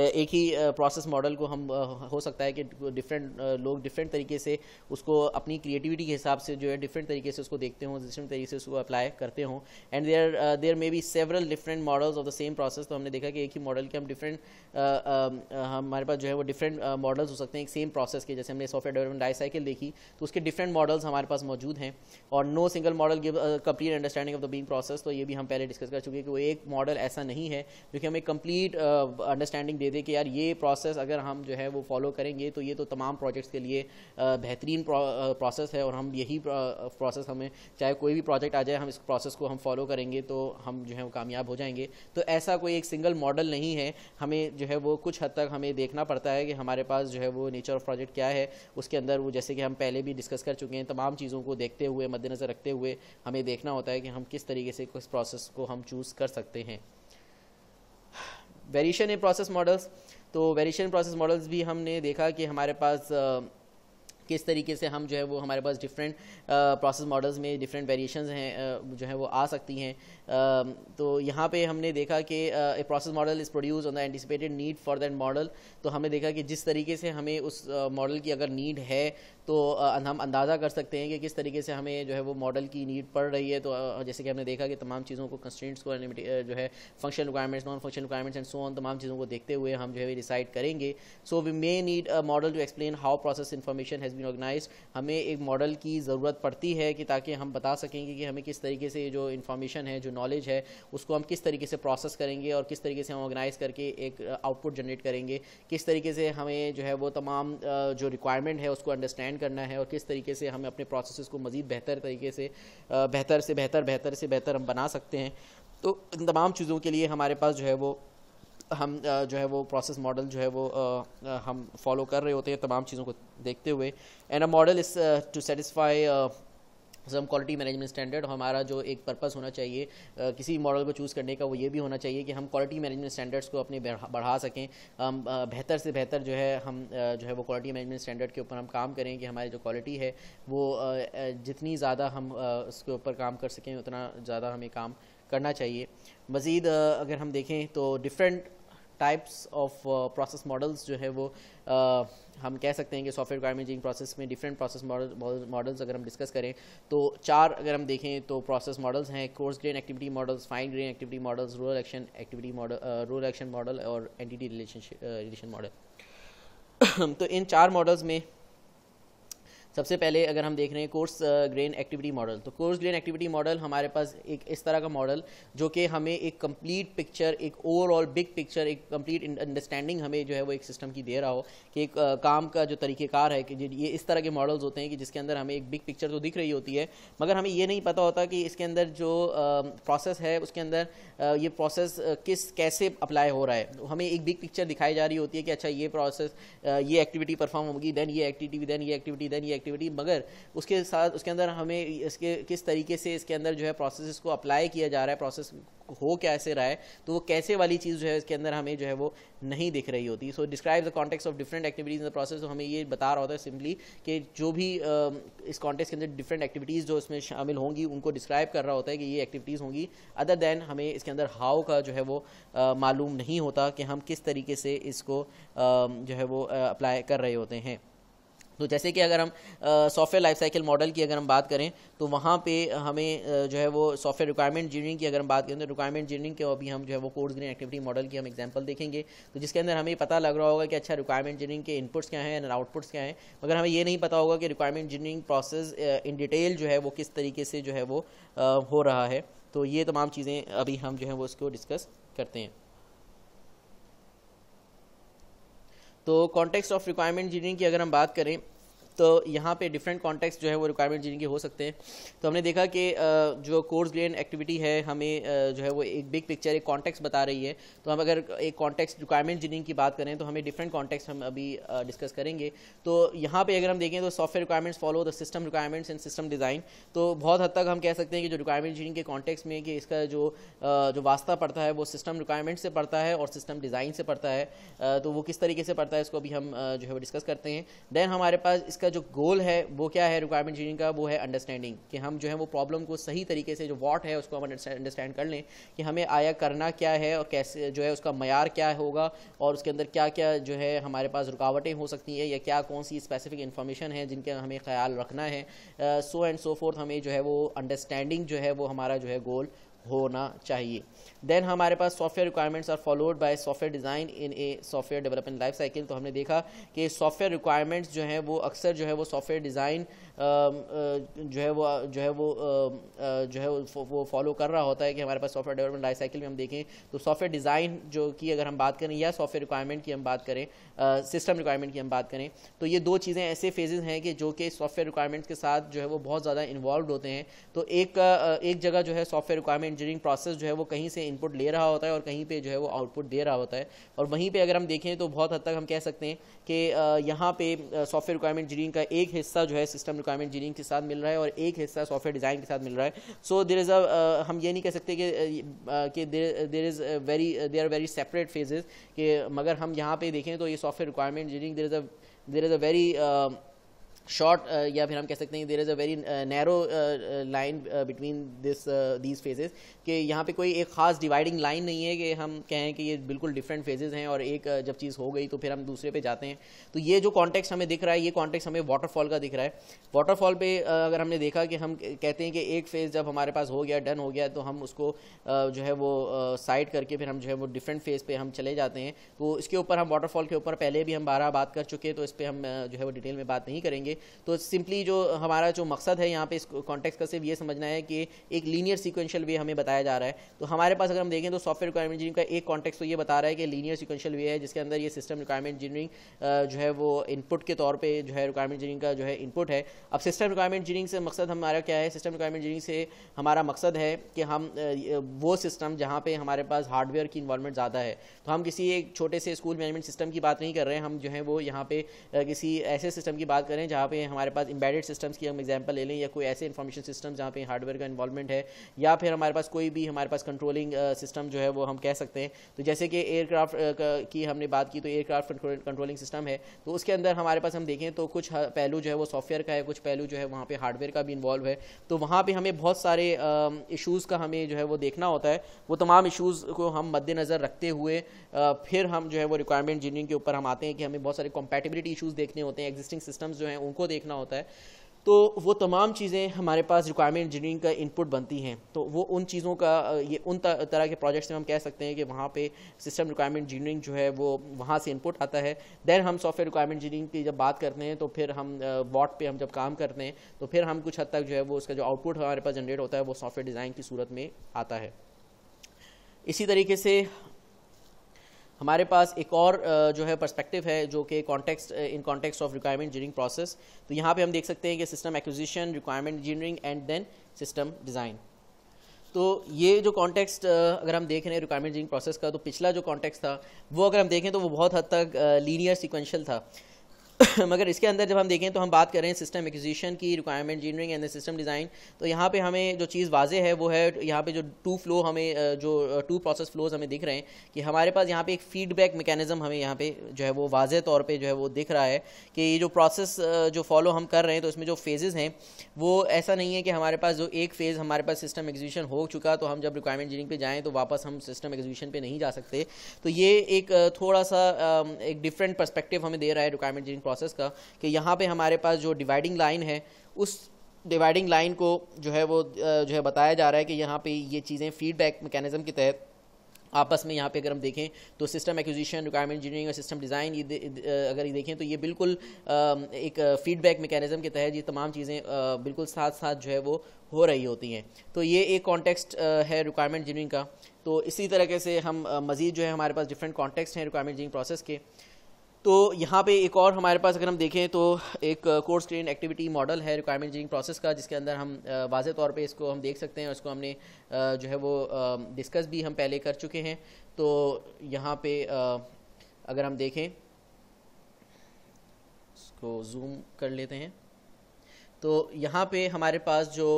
एक ही प्रोसेस मॉडल को हम हो सकता है कि डिफरेंट लोग डिफरेंट तरीके से उसको अपनी क्रिएटिविटी के हिसाब से जो है डिफरेंट तरीके से उसको देखते हों डिफरेंट तरीके से उसको अप्लाई करते हों and there there may be several different models of the same process तो हमने देखा कि एक ही मॉडल के हम डिफरेंट हमारे पास जो है वो डिफरेंट मॉडल्स हो सकते हैं एक सेम प्रोसेस के जैसे हमने सॉफ्टवेयर डेवलपमेंट लाइफ साइकिल देखी तो उसके डिफरेंट मॉडल्स हमारे पास मौजूद हैं और no single model give complete understanding of the being process तो ये भी हम पहले डिस्कस कर चुके हैं कि वो एक मॉडल ऐसा नहीं है जो कि हमें कंप्लीट अंडरस्टैंडिंग uh, दे दे कि यार ये प्रोसेस अगर हम जो है वो फॉलो करेंगे तो ये तो तमाम प्रोजेक्ट्स के लिए uh, बेहतरीन प्रोसेस uh, है और हम यही प्रोसेस हमें चाहे कोई भी प्रोजेक्ट आ जाए हम इस प्रोसेस को हम फॉलो करेंगे तो हम जो है वो कामयाब हो जाएंगे तो ऐसा कोई एक सिंगल मॉडल नहीं है हमें जो है वो कुछ हद तक हमें देखना पड़ता है कि हमारे पास जो है वो नेचर ऑफ प्रोजेक्ट क्या है उसके अंदर वो जैसे कि हम पहले भी डिस्कस कर चुके हैं तमाम चीज़ों को देखते हुए मद्देनज़र रखते हुए हमें देखना होता है कि हम किस तरीके से इस प्रोसेस को हम चूज़ कर सकते हैं वेरिएशन इन प्रोसेस मॉडल्स तो वेरिएशन प्रोसेस मॉडल्स भी हमने देखा कि हमारे पास किस तरीके से हम जो है वो हमारे पास डिफरेंट प्रोसेस मॉडल्स में डिफरेंट वेरिएशन हैं uh, जो है वो आ सकती हैं um, तो यहाँ पे हमने देखा कि process model is produce on the anticipated need for that model तो हमने देखा कि जिस तरीके से हमें उस मॉडल uh, की अगर नीड है तो uh, हम अंदाज़ा कर सकते हैं कि किस तरीके से हमें जो है वो मॉडल की नीड पड़ रही है तो जैसे कि हमने देखा कि तमाम चीज़ों को कंस्टेंट्स को जो है function requirements non function requirements and so on तमाम चीज़ों को देखते हुए हम जो है डिसाइड करेंगे so we may need a model to explain how process information has been organize हमें एक मॉडल की ज़रूरत पड़ती है कि ताकि हम बता सकेंगे कि हमें किस तरीके से जो इन्फॉर्मेशन है जो नॉलेज है उसको हम किस तरीके से प्रोसेस करेंगे और किस तरीके से हम ऑर्गेनाइज करके एक आउटपुट जनरेट करेंगे किस तरीके से हमें जो है वो तमाम जो रिक्वायरमेंट है उसको अंडरस्टैंड करना है और किस तरीके से हमें अपने प्रोसेस को मज़ीद बेहतर तरीके से बेहतर से बेहतर बेहतर से बेहतर हम बना सकते हैं तो इन तमाम चीज़ों के लिए हमारे पास जो है वो हम जो है वो प्रोसेस मॉडल जो है वो हम फॉलो कर रहे होते हैं तमाम चीज़ों को देखते हुए and a model is to satisfy some quality management standard हमारा जो एक पर्पस होना चाहिए किसी किसी मॉडल को चूज़ करने का वो ये भी होना चाहिए कि हम क्वालिटी मैनेजमेंट स्टैंडर्ड्स को अपने बढ़ा सकें हम बेहतर से बेहतर जो है हम जो है वो क्वालिटी मैनेजमेंट स्टैंडर्ड के ऊपर हम काम करें कि हमारी जो क्वालिटी है वो जितनी ज़्यादा हम उसके ऊपर काम कर सकें उतना ज़्यादा हमें काम करना चाहिए मज़ीद अगर हम देखें तो different types of process models जो है वो uh, हम कह सकते हैं कि सॉफ्टवेयर रिक्वायरमेंट इंजीनियरिंग प्रोसेस में डिफरेंट प्रोसेस मॉडल मॉडल्स अगर हम डिस्कस करें तो चार अगर हम देखें तो प्रोसेस मॉडल्स हैं coarse grain activity models fine grain activity models rural action activity model rural action model और एंटिटी रिलेशनशिप रिलेशन मॉडल तो इन चार मॉडल्स में सबसे पहले अगर हम देख रहे हैं कोर्स ग्रेन एक्टिविटी मॉडल तो कोर्स ग्रेन एक्टिविटी मॉडल हमारे पास एक इस तरह का मॉडल जो कि हमें एक कंप्लीट पिक्चर एक ओवरऑल बिग पिक्चर एक कंप्लीट अंडरस्टैंडिंग हमें जो है वो एक सिस्टम की दे रहा हो कि एक uh, काम का जो तरीक़ेकार है कि ये इस तरह के मॉडल्स होते हैं कि जिसके अंदर हमें एक बिग पिक्चर तो दिख रही होती है मगर हमें ये नहीं पता होता कि इसके अंदर जो प्रोसेस um, है उसके अंदर uh, ये प्रोसेस uh, किस कैसे अप्लाई हो रहा है तो हमें एक बिग पिक्चर दिखाई जा रही होती है कि अच्छा ये प्रोसेस ये एक्टिविटी परफॉर्म होगी देन ये एक्टिविटी देन ये एक्टिविटी देन ये एक्टिविटी मगर उसके साथ उसके अंदर हमें इसके किस तरीके से इसके अंदर जो है प्रोसेस को अप्लाई किया जा रहा है प्रोसेस हो कैसे रहा है तो वो कैसे वाली चीज़ जो है इसके अंदर हमें जो है वो नहीं दिख रही होती so describe the context of different activities in the process हमें ये बता रहा होता है सिंपली कि जो भी इस कॉन्टेक्स के अंदर डिफरेंट एक्टिविटीज़ जो इसमें शामिल होंगी उनको डिस्क्राइब कर रहा होता है कि ये एक्टिविटीज़ होंगी अदर देन हमें इसके अंदर हाउ का जो है वो मालूम नहीं होता कि हम किस तरीके से इसको जो है वो अप्लाई कर रहे होते हैं तो जैसे कि अगर हम सॉफ्टवेयर लाइफ साइकिल मॉडल की अगर हम बात करें तो वहाँ पे हमें जो है वो सॉफ्टवेयर रिक्वायरमेंट इंजीनियरिंग की अगर हम बात करें तो रिक्वायरमेंट इंजीनियरिंग के अभी हम जो है वो कोर्स ग्रीन एक्टिविटी मॉडल की हम एग्जांपल देखेंगे तो जिसके अंदर हमें पता लग रहा होगा कि अच्छा रिक्वायरमेंट इंजीनियरिंग के इनपुट्स क्या हैं एंड आउटपुट्स क्या हैं मगर हमें ये नहीं पता होगा कि requirement engineering process in detail जो है वो किस तरीके से जो है वो हो रहा है तो ये तमाम चीज़ें अभी हम जो है वो इसको डिस्कस करते हैं तो कॉन्टेक्स्ट ऑफ रिक्वायरमेंट इंजीनियरिंग की अगर हम बात करें तो यहाँ पे डिफरेंट कॉन्टेक्ट जो है वो रिक्वायरमेंट जिनके हो सकते हैं तो हमने देखा कि जो कोर्स ग्रेन एक्टिविटी है हमें जो है वो एक बिग पिक्चर एक कॉन्टेक्स्ट बता रही है तो हम अगर एक कॉन्टेक्स्ट रिक्वायरमेंट जिनिंग की बात करें तो हमें डिफरेंट कॉन्टेक्ट हम अभी डिस्कस करेंगे तो यहाँ पर अगर हम देखें तो software requirements follow the system requirements and system design तो बहुत हद तक हम कह सकते हैं कि जो रिक्वायरमेंट जिनिंग के कॉन्टेक्स में कि इसका जो जो वास्ता पड़ता है वो सिस्टम रिक्वायरमेंट से पड़ता है और सिस्टम डिज़ाइन से पड़ता है तो वो किस तरीके से पड़ता है इसको अभी हम जो है डिस्कस करते हैं देन हमारे पास इसका इसका जो गोल है वो क्या है रिक्वायरमेंट इंजीनियरिंग का वो है अंडरस्टैंडिंग कि हम जो है वो प्रॉब्लम को सही तरीके से जो वॉट है उसको हम अंडरस्टैंड कर लें कि हमें आया करना क्या है और कैसे जो है उसका मैार क्या होगा और उसके अंदर क्या क्या जो है हमारे पास रुकावटें हो सकती हैं या क्या कौन सी स्पेसिफिक इन्फॉर्मेशन है जिनका हमें ख्याल रखना है सो एंड सो फोर्थ हमें जो है वो अंडरस्टैंडिंग जो है वो हमारा जो है गोल होना चाहिए देन हमारे पास software requirements are followed by software design in a software development life cycle तो हमने देखा कि सॉफ्टवेयर रिक्वायरमेंट्स जो है वो अक्सर जो है वो सॉफ्टवेयर डिज़ाइन जो है वो जो है वो जो है वो फॉलो कर रहा होता है कि हमारे पास सॉफ्टवेयर डेवलपमेंट लाइफ साइकिल में हम देखें तो सॉफ्टवेयर डिज़ाइन जो की अगर हम बात करें या सॉफ्टवेयर रिक्वायरमेंट की हम बात करें सिस्टम रिक्वायरमेंट की हम बात करें तो ये दो चीज़ें ऐसे फेजेज़ हैं कि जो कि सॉफ्टवेयर रिक्वायरमेंट्स के साथ जो है वो बहुत ज़्यादा इन्वॉल्व होते हैं तो एक एक जगह जो है सॉफ्टवेयर रिक्वायरमेंट इंजीनियरिंग प्रोसेस जो है वो कहीं से इनपुट ले रहा होता है और कहीं पे जो है वो आउटपुट दे रहा होता है और वहीं पे अगर हम देखें तो बहुत हद तक हम कह सकते हैं कि यहाँ पे सॉफ्टवेयर रिक्वायरमेंट इंजीनियरिंग का एक हिस्सा जो है सिस्टम रिक्वायरमेंट इंजीनियरिंग के साथ मिल रहा है और एक हिस्सा सॉफ्टवेयर डिज़ाइन के साथ मिल रहा है सो देर इज़ अ हम ये नहीं कह सकते कि there is very there are very separate phases कि मगर हम यहाँ पे देखें तो ये software requirement engineering there is a there is a very short uh, या फिर हम कह सकते हैं there is a very narrow line between this these phases कि यहाँ पे कोई एक ख़ास डिवाइडिंग लाइन नहीं है कि हम कहें कि ये बिल्कुल डिफरेंट फेजेस हैं और एक uh, जब चीज़ हो गई तो फिर हम दूसरे पे जाते हैं तो ये जो कॉन्टेक्स्ट हमें दिख रहा है ये कॉन्टेक्स्ट हमें वाटरफॉल का दिख रहा है वाटरफॉल पे uh, अगर हमने देखा कि हम कहते हैं कि एक फेज़ जब हमारे पास हो गया डन हो गया तो हम उसको जो है वो साइड करके फिर हम जो है वो डिफरेंट फेज़ पर हम चले जाते हैं तो इसके ऊपर हम वाटरफॉल के ऊपर पहले भी हम बारह बात कर चुके हैं तो इस पर हम जो है वो डिटेल में बात नहीं करेंगे तो सिंपली जो हमारा जो मकसद है यहाँ पे इस कॉन्टेक्स्ट का सिर्फ ये समझना है कि एक लीनियर सिक्वेंशल वे हमें बताया जा रहा है तो हमारे पास अगर हम देखें तो सॉफ्टवेयर रिक्वायरमेंट इंजीनियरिंग का एक कॉन्टेक्स्ट तो ये बता रहा है कि लीनियर सिक्वेंशल वे है जिसके अंदर ये सिस्टम रिक्वायरमेंट इंजीनियरिंग जो है वो इनपुट के तौर पर जो है रिक्वायरमेंट इंजीनियरिंग का जो है इनपुट है अब सिस्टम रिक्वायरमेंट इंजीनियरिंग से मकसद हमारा क्या है सिस्टम रिक्वायरमेंट इंजीनियरिंग से हमारा मकसद है कि हम वो सिस्टम जहाँ पे हमारे पास हार्डवेयर की इन्वॉल्वमेंट ज़्यादा है तो हम किसी एक छोटे से स्कूल मैनेजमेंट सिस्टम की बात नहीं कर रहे हैं हम जो है वो यहाँ पे किसी ऐसे सिस्टम की बात करें जहाँ जहाँ पे हमारे पास इंबेडेड सिस्टम्स की हम एग्जांपल ले लें या कोई ऐसे इन्फॉर्मेशन सिस्टम जहाँ पे हार्डवेयर का इन्वॉल्वमेंट है या फिर हमारे पास कोई भी हमारे पास कंट्रोलिंग सिस्टम जो है वो हम कह सकते हैं तो जैसे कि एयरक्राफ्ट की हमने बात की तो एयरक्राफ्ट कंट्रोलिंग सिस्टम है तो उसके अंदर हमारे पास हम देखें तो कुछ पहलू जो है वो सॉफ्टवेयर का है कुछ पहलू जो है वहाँ पर हार्डवेयर का भी इन्वॉल्व है तो वहाँ पर हमें बहुत सारे इशूज़ का हमें जो है वो देखना होता है वो तमाम इशूज़ को हम मद्देनज़र रखते हुए फिर हम जो है वो रिक्वायरमेंट इंजीनियरिंग के ऊपर हम आते हैं कि हमें बहुत सारे कॉम्पेटिबिलिटी इशूज़ देखने होते हैं एग्जिस्टिंग सिस्टम्स जो हैं उनको देखना होता है तो वो तमाम चीज़ें हमारे पास रिक्वायरमेंट इंजीनियरिंग का इनपुट बनती हैं तो वो उन चीज़ों का ये उन तरह के प्रोजेक्ट्स में हम कह सकते हैं कि वहाँ पे सिस्टम रिक्वायरमेंट इंजीनियरिंग जो है वो वहाँ से इनपुट आता है देन हम सॉफ्टवेयर रिक्वायरमेंट इंजीनियरिंग की जब बात करते हैं तो फिर हम वॉट पे हम जब काम करते हैं तो फिर हम कुछ हद तक जो है वो उसका जो आउटपुट हमारे पास जनरेट होता है वो सॉफ्टवेयर डिज़ाइन की सूरत में आता है इसी तरीके से हमारे पास एक और जो है पर्सपेक्टिव है जो कि context in context of requirement engineering process तो यहाँ पे हम देख सकते हैं कि system acquisition requirement engineering and then system design तो ये जो कॉन्टेक्स्ट अगर हम देख रहे हैं रिक्वायरमेंट इंजीनियरिंग प्रोसेस का तो पिछला जो कॉन्टेक्स्ट था वो अगर हम देखें तो वो बहुत हद तक लीनियर सिक्वेंशल था मगर इसके अंदर जब हम देखें तो हम बात करें सिस्टम एक्विजिशन की requirement engineering and system design तो यहाँ पे हमें जो चीज़ वाजे है वो है यहाँ पे जो टू फ्लो हमें जो टू प्रोसेस फ्लोज हमें दिख रहे हैं कि हमारे पास यहाँ पे एक फीडबैक मेकैनिज़म हमें यहाँ पे जो है वो वाजे तौर पर जो है वो दिख रहा है कि ये जो प्रोसेस जो फॉलो हम कर रहे हैं तो इसमें जो फेजेज़ हैं वो ऐसा नहीं है कि हमारे पास जो एक फ़ेज़ हमारे पास सिस्टम एग्जीबिशन हो चुका तो हम जब रिक्वायरमेंट इंजीनियरिंग पर जाएँ तो वापस हम सिस्टम एग्जीबिशन पर नहीं जा सकते तो ये एक थोड़ा सा एक डिफरेंट परस्पेक्टिव हमें दे रहा है रिक्वायरमेंट इंजीनियरिंग प्रोसेस का कि यहाँ पे हमारे पास जो डिवाइडिंग लाइन है उस डिवाइडिंग लाइन को जो है वो जो है बताया जा रहा है कि यहाँ पे ये चीज़ें फीडबैक मैकेनिज़्म के तहत आपस में यहाँ पे अगर हम देखें तो सिस्टम एक्विजिशन रिक्वायरमेंट इंजीनियरिंग और सिस्टम डिज़ाइन ये अगर ये देखें तो ये बिल्कुल एक फीडबैक मेकेनिज़्म के तहत ये तमाम चीज़ें बिल्कुल साथ साथ जो है वो हो रही होती हैं तो ये एक कॉन्टेक्स्ट है रिक्वायरमेंट इंजीनियरिंग का तो इसी तरीके से हम मज़ीद जो है हमारे पास डिफरेंट कॉन्टेक्स्ट हैं रिक्वायरमेंट इंजीनियरिंग प्रोसेस के तो यहाँ पे एक और हमारे पास अगर हम देखें तो एक कोर्स ट्रेन एक्टिविटी मॉडल है रिक्वायरमेंट इंजीनियरिंग प्रोसेस का जिसके अंदर हम uh, वाजे तौर पे इसको हम देख सकते हैं इसको हमने uh, जो है वो डिस्कस um, भी हम पहले कर चुके हैं तो यहाँ पे uh, अगर हम देखें इसको जूम कर लेते हैं तो यहाँ पे हमारे पास जो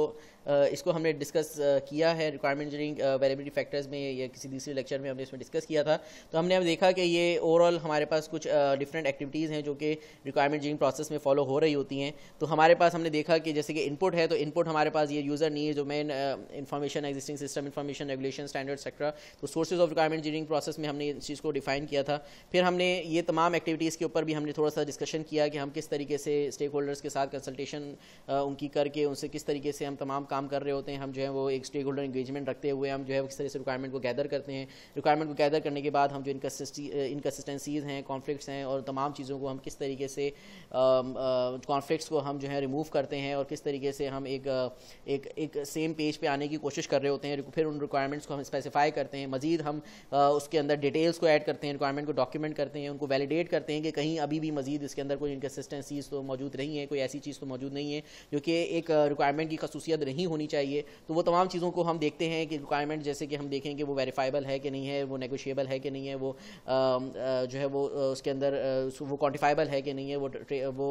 इसको हमने डिस्कस किया है रिक्वायरमेंट इंजीनियरिंग वेरेबिलिटी फैक्टर्स में या किसी दूसरे लेक्चर में हमने इसमें डिस्कस किया था तो हमने अब देखा कि ये ओवरऑल हमारे पास कुछ डिफरेंट एक्टिविटीज़ हैं जो कि रिक्वायरमेंट इंजीनियरिंग प्रोसेस में फॉलो हो रही होती हैं तो हमारे पास हमने देखा कि जैसे कि इनपुट है तो इनपुट हमारे पास ये user need main information existing system information regulation standard extra तो sources of requirement engineering process में हमने इस चीज़ को डिफाइन किया था फिर हमने ये तमाम एक्टिविटीज़ के ऊपर भी हमने थोड़ा सा डिस्कशन किया कि हम किस तरीके से स्टेक होल्डर्स के साथ कंसल्टेशन उनकी करके उनसे किस तरीके से हम तमाम काम काम कर रहे होते हैं हम जो है वो एक स्टेक होल्डर इंगेजमेंट रखते हुए हम जो है किस तरह से रिक्वायरमेंट को गैदर करते हैं रिक्वायरमेंट को गैदर करने के बाद हम जो इनकसिस्टी इनकसिस्टेंसीज हैं कॉन्फ्लिक्ट्स हैं और तमाम चीज़ों को हम किस तरीके से कॉन्फ्लिक्ट्स को हम जो है रिमूव करते हैं और किस तरीके से हम एक एक एक सेम पेज पे आने की कोशिश कर रहे होते हैं फिर उन रिक्वायरमेंट्स को हम स्पेसिफाई करते हैं मजीद हम उसके अंदर डिटेल्स को ऐड करते हैं रिक्वायरमेंट को डॉक्यूमेंट करते हैं उनको वैलिडेट करते हैं कि कहीं अभी भी मजीद इसके अंदर कोई इनकसिस्टेंसीज तो मौजूद नहीं है कोई ऐसी चीज़ तो मौजूद नहीं है जो कि एक रिक्वायरमेंट की खसूसियत नहीं नहीं होनी चाहिए तो वो तमाम चीज़ों को हम देखते हैं कि रिक्वायरमेंट जैसे कि हम देखें कि वो वेरीफाइबल है कि नहीं है वो नेगोशिएबल है कि नहीं है वो जो है वो उसके अंदर वो क्वान्टिफाइबल है कि नहीं है वो वो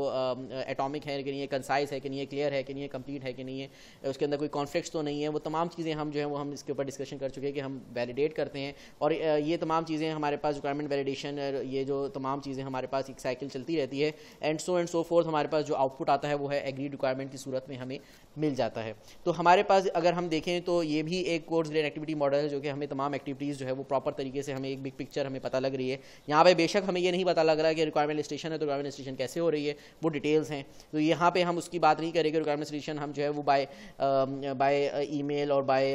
एटॉमिक है कि नहीं है कंसाइज है कि नहीं है क्लियर है कि नहीं है कंप्लीट है कि नहीं है उसके अंदर कोई कॉन्फ्लिक्ट तो नहीं है वो तमाम चीज़ें हम जो है वो हम इसके ऊपर डिस्कशन कर चुके हैं कि हम वैलिडेट करते हैं और ये तमाम चीज़ें हमारे पास रिक्वायरमेंट वैलिडेशन ये जो तमाम चीज़ें हमारे पास एक साइकिल चलती रहती है and so and so forth हमारे पास जो आउटपुट आता है वो है एग्री रिक्वायरमेंट की सूरत में हमें मिल जाता है तो हमारे पास अगर हम देखें तो ये भी एक कोर्स ग्रेड एक्टिविटी मॉडल है जो कि हमें तमाम एक्टिविटीज़ जो है वो प्रॉपर तरीके से हमें एक बिग पिक्चर हमें पता लग रही है यहाँ पे बेशक हमें ये नहीं पता लग रहा है कि रिक्वायरमेंट स्टेशन है तो रिक्वायरमेंट स्टेशन कैसे हो रही है वो डिटेल्स हैं तो यहाँ पर हम उसकी बात नहीं करेंगे रिक्वायरमेंट स्टेशन हम जो है वो बाय बाय ई और बाय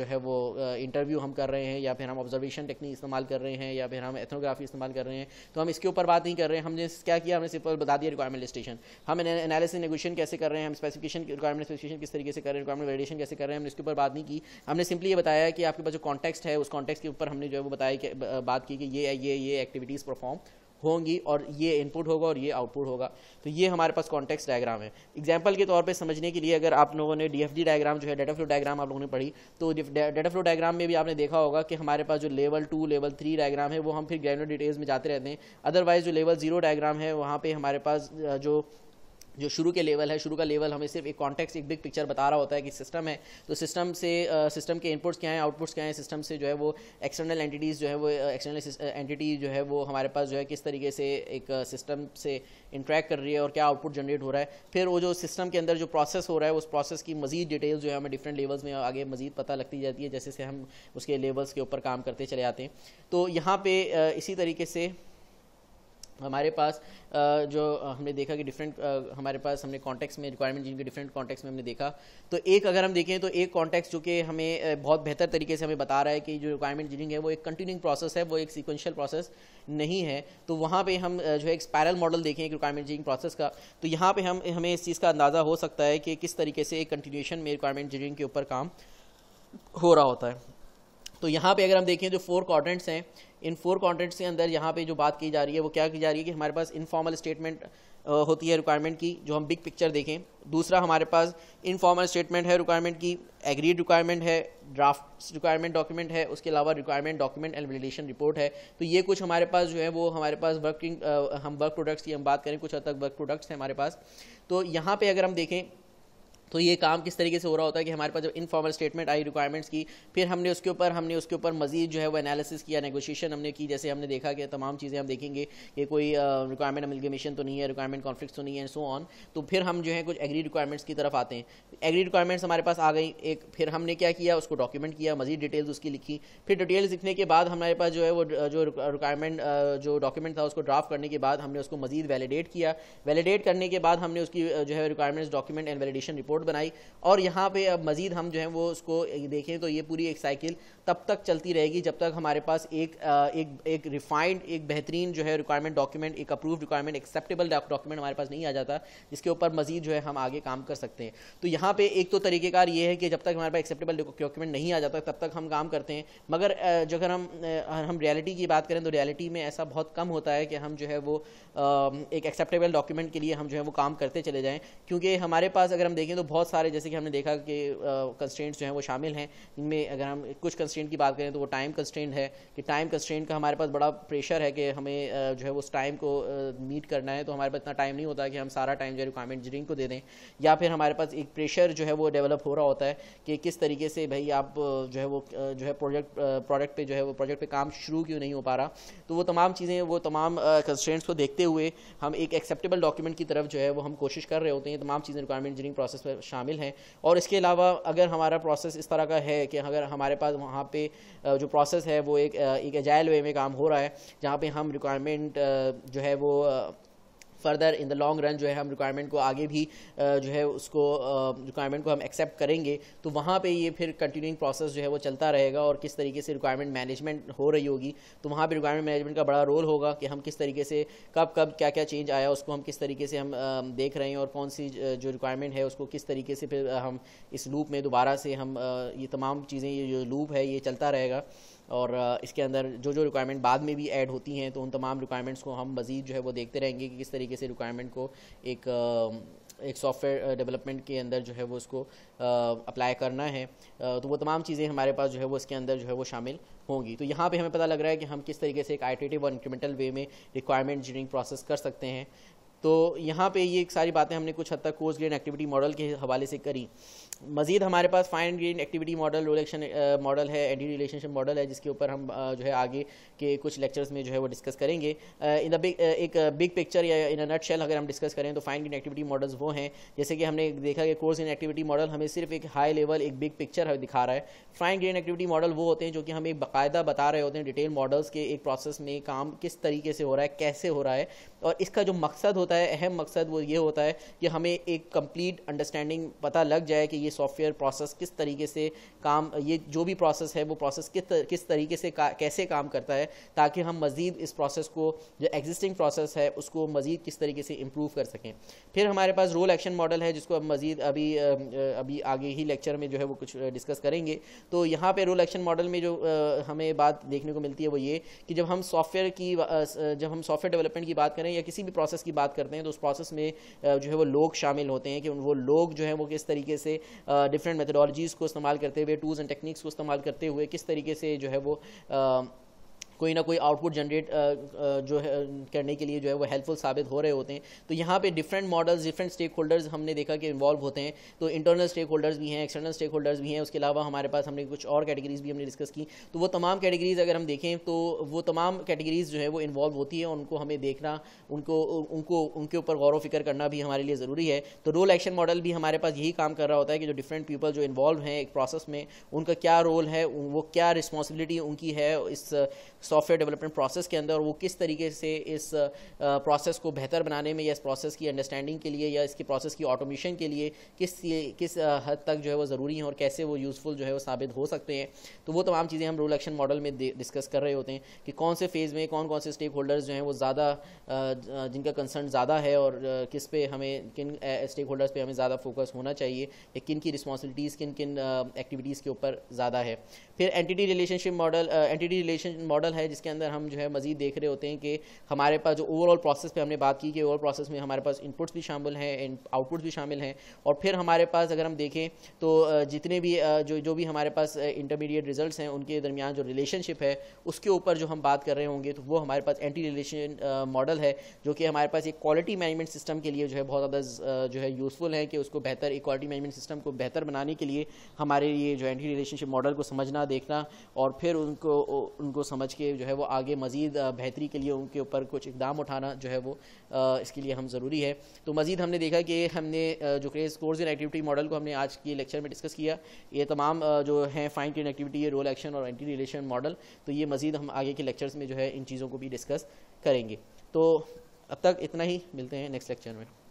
जो है वो इंटरव्यू हम कर रहे हैं या फिर हम ऑब्जर्वेशन टेक्निक इस्तेमाल कर रहे हैं या फिर हम एथनोग्राफी इस्तेमाल कर रहे हैं तो हम इसके ऊपर बात नहीं कर रहे हैं हमने क्या किया हमने सिंपल बता दिया रिक्वायरमेंट स्टेशन हम एनालिसिस नेगोशिएशन कैसे कर रहे हैं हम स्पेसिफिकेशन रिक्वायरमेंट स्पेसिफिकेशन किस तरीके से कर रहे हैं रिक्वायरमेंट वेरिएशन कैसे कर रहे हैं हमने इसके ऊपर बात नहीं की हमने सिंपली ये बताया कि आपके पास जो कॉन्टेक्स्ट है उस कॉन्टेक्स्ट के ऊपर हमने जो है वो बताया कि बात की कि ये ये ये एक्टिविटीज़ परफॉर्म होंगी और ये इनपुट होगा और ये आउटपुट होगा तो ये हमारे पास कॉन्टेक्स्ट डायग्राम है एग्जाम्पल के तौर पे समझने के लिए अगर आप लोगों ने डीएफडी डायग्राम जो है डेटा फ्लो डायग्राम आप लोगों ने पढ़ी तो डेटा फ्लो डायग्राम में भी आपने देखा होगा कि हमारे पास जो level two level three diagram है वो हम फिर ग्रैनुअर डिटेल्स में जाते रहते हैं अदरवाइज जो लेवल जीरो डायग्राम है वहाँ पर हमारे पास जो जो शुरू के लेवल है शुरू का लेवल हमें सिर्फ एक कॉन्टेक्स्ट एक बिग पिक्चर बता रहा होता है कि सिस्टम है तो सिस्टम से सिस्टम के इनपुट्स क्या हैं आउटपुट्स क्या हैं सिस्टम से जो है वो एक्सटर्नल एंटिटीज़ जो है वो एक्सटर्नल एंटिटी जो है वो हमारे पास जो है किस तरीके से एक सिस्टम से इंट्रैक्ट कर रही है और क्या आउटपुट जनरेट हो रहा है फिर वो जो सिस्टम के अंदर जो प्रोसेस हो रहा है उस प्रोसेस की मजीद डिटेल्स जो है हमें डिफरेंट लेवल्स में आगे मजीद पता लगती जाती है जैसे से हम उसके लेवल्स के ऊपर काम करते चले आते हैं तो यहाँ पर इसी तरीके से हमारे पास जो हमने देखा कि डिफरेंट हमारे पास हमने कॉन्टेक्स में रिक्वायरमेंट जिनके डिफरेंट कॉन्टेक्स में हमने देखा तो एक अगर हम देखें तो एक कॉन्टेक्स जो कि हमें बहुत बेहतर तरीके से हमें बता रहा है कि जो रिक्वायरमेंट इंजीनियरिंग है वो एक कंटिन्यूइंग प्रोसेस है वो एक सिक्वेंशियल प्रोसेस नहीं है तो वहाँ पर हम जो है एक स्पैरल मॉडल देखें एक रिक्वायरमेंट इंजीनियरिंग प्रोसेस का तो यहाँ पर हम हमें इस चीज़ का अंदाज़ा हो सकता है कि किस तरीके से एक कंटिन्यूशन में रिक्वायरमेंट इंजीनियरिंग के ऊपर काम हो रहा होता है तो यहाँ पे अगर हम देखें जो फोर क्वाड्रेंट्स हैं इन फोर क्वाड्रेंट्स के अंदर यहाँ पे जो बात की जा रही है वो क्या की जा रही है कि हमारे पास इनफॉर्मल स्टेटमेंट होती है रिक्वायरमेंट की जो हम बिग पिक्चर देखें दूसरा हमारे पास इनफॉर्मल स्टेटमेंट है रिक्वायरमेंट की एग्रीड रिक्वायरमेंट है ड्राफ्ट रिक्वायरमेंट डॉक्यूमेंट है उसके अलावा requirement document and validation report है तो ये कुछ हमारे पास जो है वो हमारे पास वर्किंग हम वर्क प्रोडक्ट्स की हम बात करें कुछ हद तक वर्क प्रोडक्ट्स हैं हमारे पास तो यहाँ पर अगर हम देखें तो ये काम किस तरीके से हो रहा होता है कि हमारे पास जब इनफॉर्मल स्टेटमेंट आई रिक्वायरमेंट्स की फिर हमने उसके ऊपर हमने उसके ऊपर मजीद जो है वो एनालिसिस किया नेगोशिएशन हमने की जैसे हमने देखा कि तमाम चीज़ें हम देखेंगे कि कोई रिक्वायरमेंट अमलगमेशन तो नहीं है रिक्वायरमेंट कॉन्फ्लिक्ट तो नहीं है सो ऑन तो फिर हम जो है कुछ एग्री रिक्वायरमेंट्स की तरफ आते हैं एग्री रिक्वायरमेंट्स हमारे पास आ गई एक फिर हमने क्या किया उसको डॉक्यूमेंट किया मजीद डिटेल्स उसकी लिखी फिर डिटेल्स लिखने के बाद हमारे पास जो है वो जो रिक्वायरमेंट जो डॉक्यूमेंट था उसको ड्राफ्ट करने के बाद हमने उसको मजीद वैलिडेट किया वैलिडेट करने के बाद हमने उसकी जो है requirements document and validation report road बनाई और यहाँ पे अब मज़ीद हम जो है वो उसको देखें तो ये पूरी एक साइकिल तब तक चलती रहेगी जब तक हमारे पास एक एक एक रिफाइंड एक बेहतरीन जो है रिक्वायरमेंट डॉक्यूमेंट एक अप्रूव रिक्वायरमेंट एक्सेप्टेबल डॉक्यूमेंट हमारे पास नहीं आ जाता जिसके ऊपर मजीद जो है हम आगे काम कर सकते हैं तो यहाँ पे एक तो तरीकेकार ये है कि जब तक हमारे पास एक्सेप्टेबल डॉक्यूमेंट नहीं आ जाता तब तक हम काम करते हैं मगर जो अगर हम हम रियलिटी की बात करें तो रियलिटी में ऐसा बहुत कम होता है कि हम जो है वो एक एक्सेप्टेबल डॉक्यूमेंट के लिए हम जो है वो काम करते चले जाएँ क्योंकि हमारे पास अगर हम देखें तो बहुत सारे जैसे कि हमने देखा कि कंस्टेंट्स जो हैं वो शामिल हैं इनमें अगर हम कुछ कंस्टेंट की बात करें तो वो टाइम कंस्टेंट है कि टाइम कंस्टेंट का हमारे पास बड़ा प्रेशर है कि हमें जो है उस टाइम को मीट करना है तो हमारे पास इतना टाइम नहीं होता कि हम सारा टाइम जो रिक्वायरमेंट इंजीनियरिंग को दे दें या फिर हमारे पास एक प्रेशर जो है वो डेवलप हो रहा होता है कि किस तरीके से भाई आप जो है वो जो है प्रोजेक्ट प्रोडक्ट पे जो है वो प्रोजेक्ट पे काम शुरू क्यों नहीं हो पा रहा तो वो तमाम चीज़ें वो तमाम कंस्टेंट्स को देखते हुए हम एक एक्सेप्टेबल डॉक्यूमेंट की तरफ जो है वो हम कोशिश कर रहे होते हैं तमाम चीज़ें रिक्वायरमेंट इंजीनियरिंग प्रोसेस में शामिल हैं और इसके अलावा अगर हमारा प्रोसेस इस तरह का है कि अगर हमारे पास वहाँ जहाँ पे जो प्रोसेस है वो एक एक एजाइल वे में काम हो रहा है जहाँ पे हम रिक्वायरमेंट जो है वो further in the long run जो है हम रिक्वायरमेंट को आगे भी जो है उसको रिक्वायरमेंट को हम एक्सेप्ट करेंगे तो वहाँ पे ये फिर कंटिन्यूइंग प्रोसेस जो है वो चलता रहेगा और किस तरीके से रिक्वायरमेंट मैनेजमेंट हो रही होगी तो वहाँ पर रिक्वायरमेंट मैनेजमेंट का बड़ा रोल होगा कि हम किस तरीके से कब कब क्या क्या चेंज आया उसको हम किस तरीके से हम देख रहे हैं और कौन सी जो रिक्वायरमेंट है उसको किस तरीके से फिर हम इस लूप में दोबारा से हम ये तमाम चीज़ें ये जो लूप है ये चलता रहेगा और इसके अंदर जो जो रिक्वायरमेंट बाद में भी ऐड होती हैं तो उन तमाम रिक्वायरमेंट्स को हम मज़ीद जो है वो देखते रहेंगे कि किस तरीके से रिक्वायरमेंट को एक एक सॉफ्टवेयर डेवलपमेंट के अंदर जो है वो उसको अप्लाई करना है तो वो तमाम चीज़ें हमारे पास जो है वो इसके अंदर जो है वो शामिल होंगी तो यहाँ पे हमें पता लग रहा है कि हम किस तरीके से एक आइटेटिव और इंक्रीमेंटल वे में रिक्वायरमेंट इंजीनियरिंग प्रोसेस कर सकते हैं तो यहाँ पे ये सारी बातें हमने कुछ हद तक कोर्स ग्रेड एक्टिविटी मॉडल के हवाले से करी मज़ीद हमारे पास fine green activity model relation model है एंटी रिलेशनशिप मॉडल है जिसके ऊपर हम uh, जो है आगे के कुछ लेक्चर्स में जो है वो डिस्कस करेंगे इन द बिग एक बिग uh, पिक्चर या इन नट शेल अगर हम डिस्कस करें तो फाइन ग्रीन एक्टिविटी मॉडल्स वो हैं जैसे कि हमने देखा कि कोर्स इन एक्टिविटी मॉडल हमें सिर्फ एक हाई लेवल एक बिग पिक्चर दिखा रहा है फाइन ग्रीन एक्टिविटी मॉडल वो होते हैं जो कि हमें बाकायदा बता रहे होते हैं डिटेल मॉडल्स के एक प्रोसेस में काम किस तरीके से हो रहा है कैसे हो रहा है और इसका जो मकसद होता है अहम मकसद वो ये होता है कि हमें एक कंप्लीट अंडरस्टैंडिंग पता लग जाए कि ये सॉफ्टवेयर प्रोसेस किस तरीके से काम ये जो भी प्रोसेस है वो प्रोसेस किस तर, किस तरीके से का, कैसे काम करता है ताकि हम मज़ीद इस प्रोसेस को जो एग्जिस्टिंग प्रोसेस है उसको मज़ीद किस तरीके से इम्प्रूव कर सकें फिर हमारे पास रोल एक्शन मॉडल है जिसको हम मज़ीद अभी अभी आगे ही लेक्चर में जो है वो कुछ डिस्कस करेंगे तो यहाँ पर रोल एक्शन मॉडल में जो हमें बात देखने को मिलती है वो ये कि जब हम सॉफ्टवेयर की जब हम सॉफ्टवेयर डेवलपमेंट की बात करें हैं या किसी भी प्रोसेस की बात करते हैं तो उस प्रोसेस में जो है वो लोग शामिल होते हैं कि वो लोग जो है वो किस तरीके से डिफरेंट मेथडोलॉजीज़ को इस्तेमाल करते हुए टूल्स एंड टेक्निक्स को इस्तेमाल करते हुए किस तरीके से जो है वो कोई ना कोई आउटपुट जनरेट जो है करने के लिए जो है वो हेल्पफुल साबित हो रहे होते हैं तो यहाँ पे different models different stakeholders हमने देखा कि इन्वॉल्व होते हैं तो इंटरनल स्टेक होल्डर्स भी हैं एक्सटर्नल स्टेक होल्डर्स भी हैं उसके अलावा हमारे पास हमने कुछ और कैटेगरीज भी हमने डिस्कस की तो वो तमाम कैटेगरीज अगर हम देखें तो वो तमाम कैटेगरीज जो है वो इन्वॉल्व होती है उनको हमें देखना उनको उनको उनके ऊपर गौर फिक्र करना भी हमारे लिए ज़रूरी है तो रोल एक्शन मॉडल भी हमारे पास यही काम कर रहा होता है कि जो डिफरेंट पीपल जो इन्वॉल्व हैं एक प्रोसेस में उनका क्या रोल है वो क्या रिस्पॉन्सिबिलिटी उनकी है इस सॉफ्टवेयर डेवलपमेंट प्रोसेस के अंदर वो किस तरीके से इस प्रोसेस को बेहतर बनाने में या इस प्रोसेस की अंडरस्टैंडिंग के लिए या इसकी प्रोसेस की ऑटोमेशन के लिए किस किस हद तक जो है वो ज़रूरी है और कैसे वो यूज़फुल जो है वो साबित हो सकते हैं तो वो तमाम चीज़ें हम रोल एक्शन मॉडल में डिस्कस कर रहे होते हैं कि कौन से फेज़ में कौन कौन से स्टेक होल्डर्स जो हैं वो ज़्यादा जिनका कंसर्न ज़्यादा है और किस पे हमें किन स्टेक होल्डर्स पे हमें ज़्यादा फोकस होना चाहिए या किन की रिस्पॉन्सिबिलिटीज़ किन किन एक्टिविटीज़ के ऊपर ज़्यादा है फिर entity relationship model entity relation model panel है जिसके अंदर हम जो है मजीद देख रहे होते हैं कि हमारे पास जो ओवरऑल प्रोसेस पे हमने बात की कि ओवरऑल प्रोसेस में हमारे पास इनपुट्स भी शामिल हैं एंड आउटपुट्स भी शामिल हैं और फिर हमारे पास अगर हम देखें तो जितने भी जो जो भी हमारे पास इंटरमीडिएट रिजल्ट हैं उनके दरमियान जो रिलेशनशिप है उसके ऊपर जो हम बात कर रहे होंगे तो वो हमारे पास एंटी रिलेशन मॉडल है जो कि हमारे पास एक क्वालिटी मैनेजमेंट सिस्टम के लिए जो है बहुत ज़्यादा जो है यूज़फुल है कि उसको बेहतर एक क्वालिटी मैनेजमेंट सिस्टम को बेहतर बनाने के लिए हमारे लिए जो एंटी रिलेशनशिप मॉडल को समझना देखना और फिर उनको उनको समझ के के जो है वो आगे मज़ीद बेहतरी के लिए उनके ऊपर कुछ इकदाम उठाना जो है वो इसके लिए हम ज़रूरी है तो मज़ीद हमने देखा कि हमने जो क्रेज कोर्स इन एक्टिविटी मॉडल को हमने आज के लेक्चर में डिस्कस किया ये तमाम जो है fine in activity role action और एंटी रिलेशन मॉडल तो ये मज़ीद हम आगे के लेक्चर्स में जो है इन चीज़ों को भी डिस्कस करेंगे तो अब तक इतना ही मिलते हैं नेक्स्ट लेक्चर में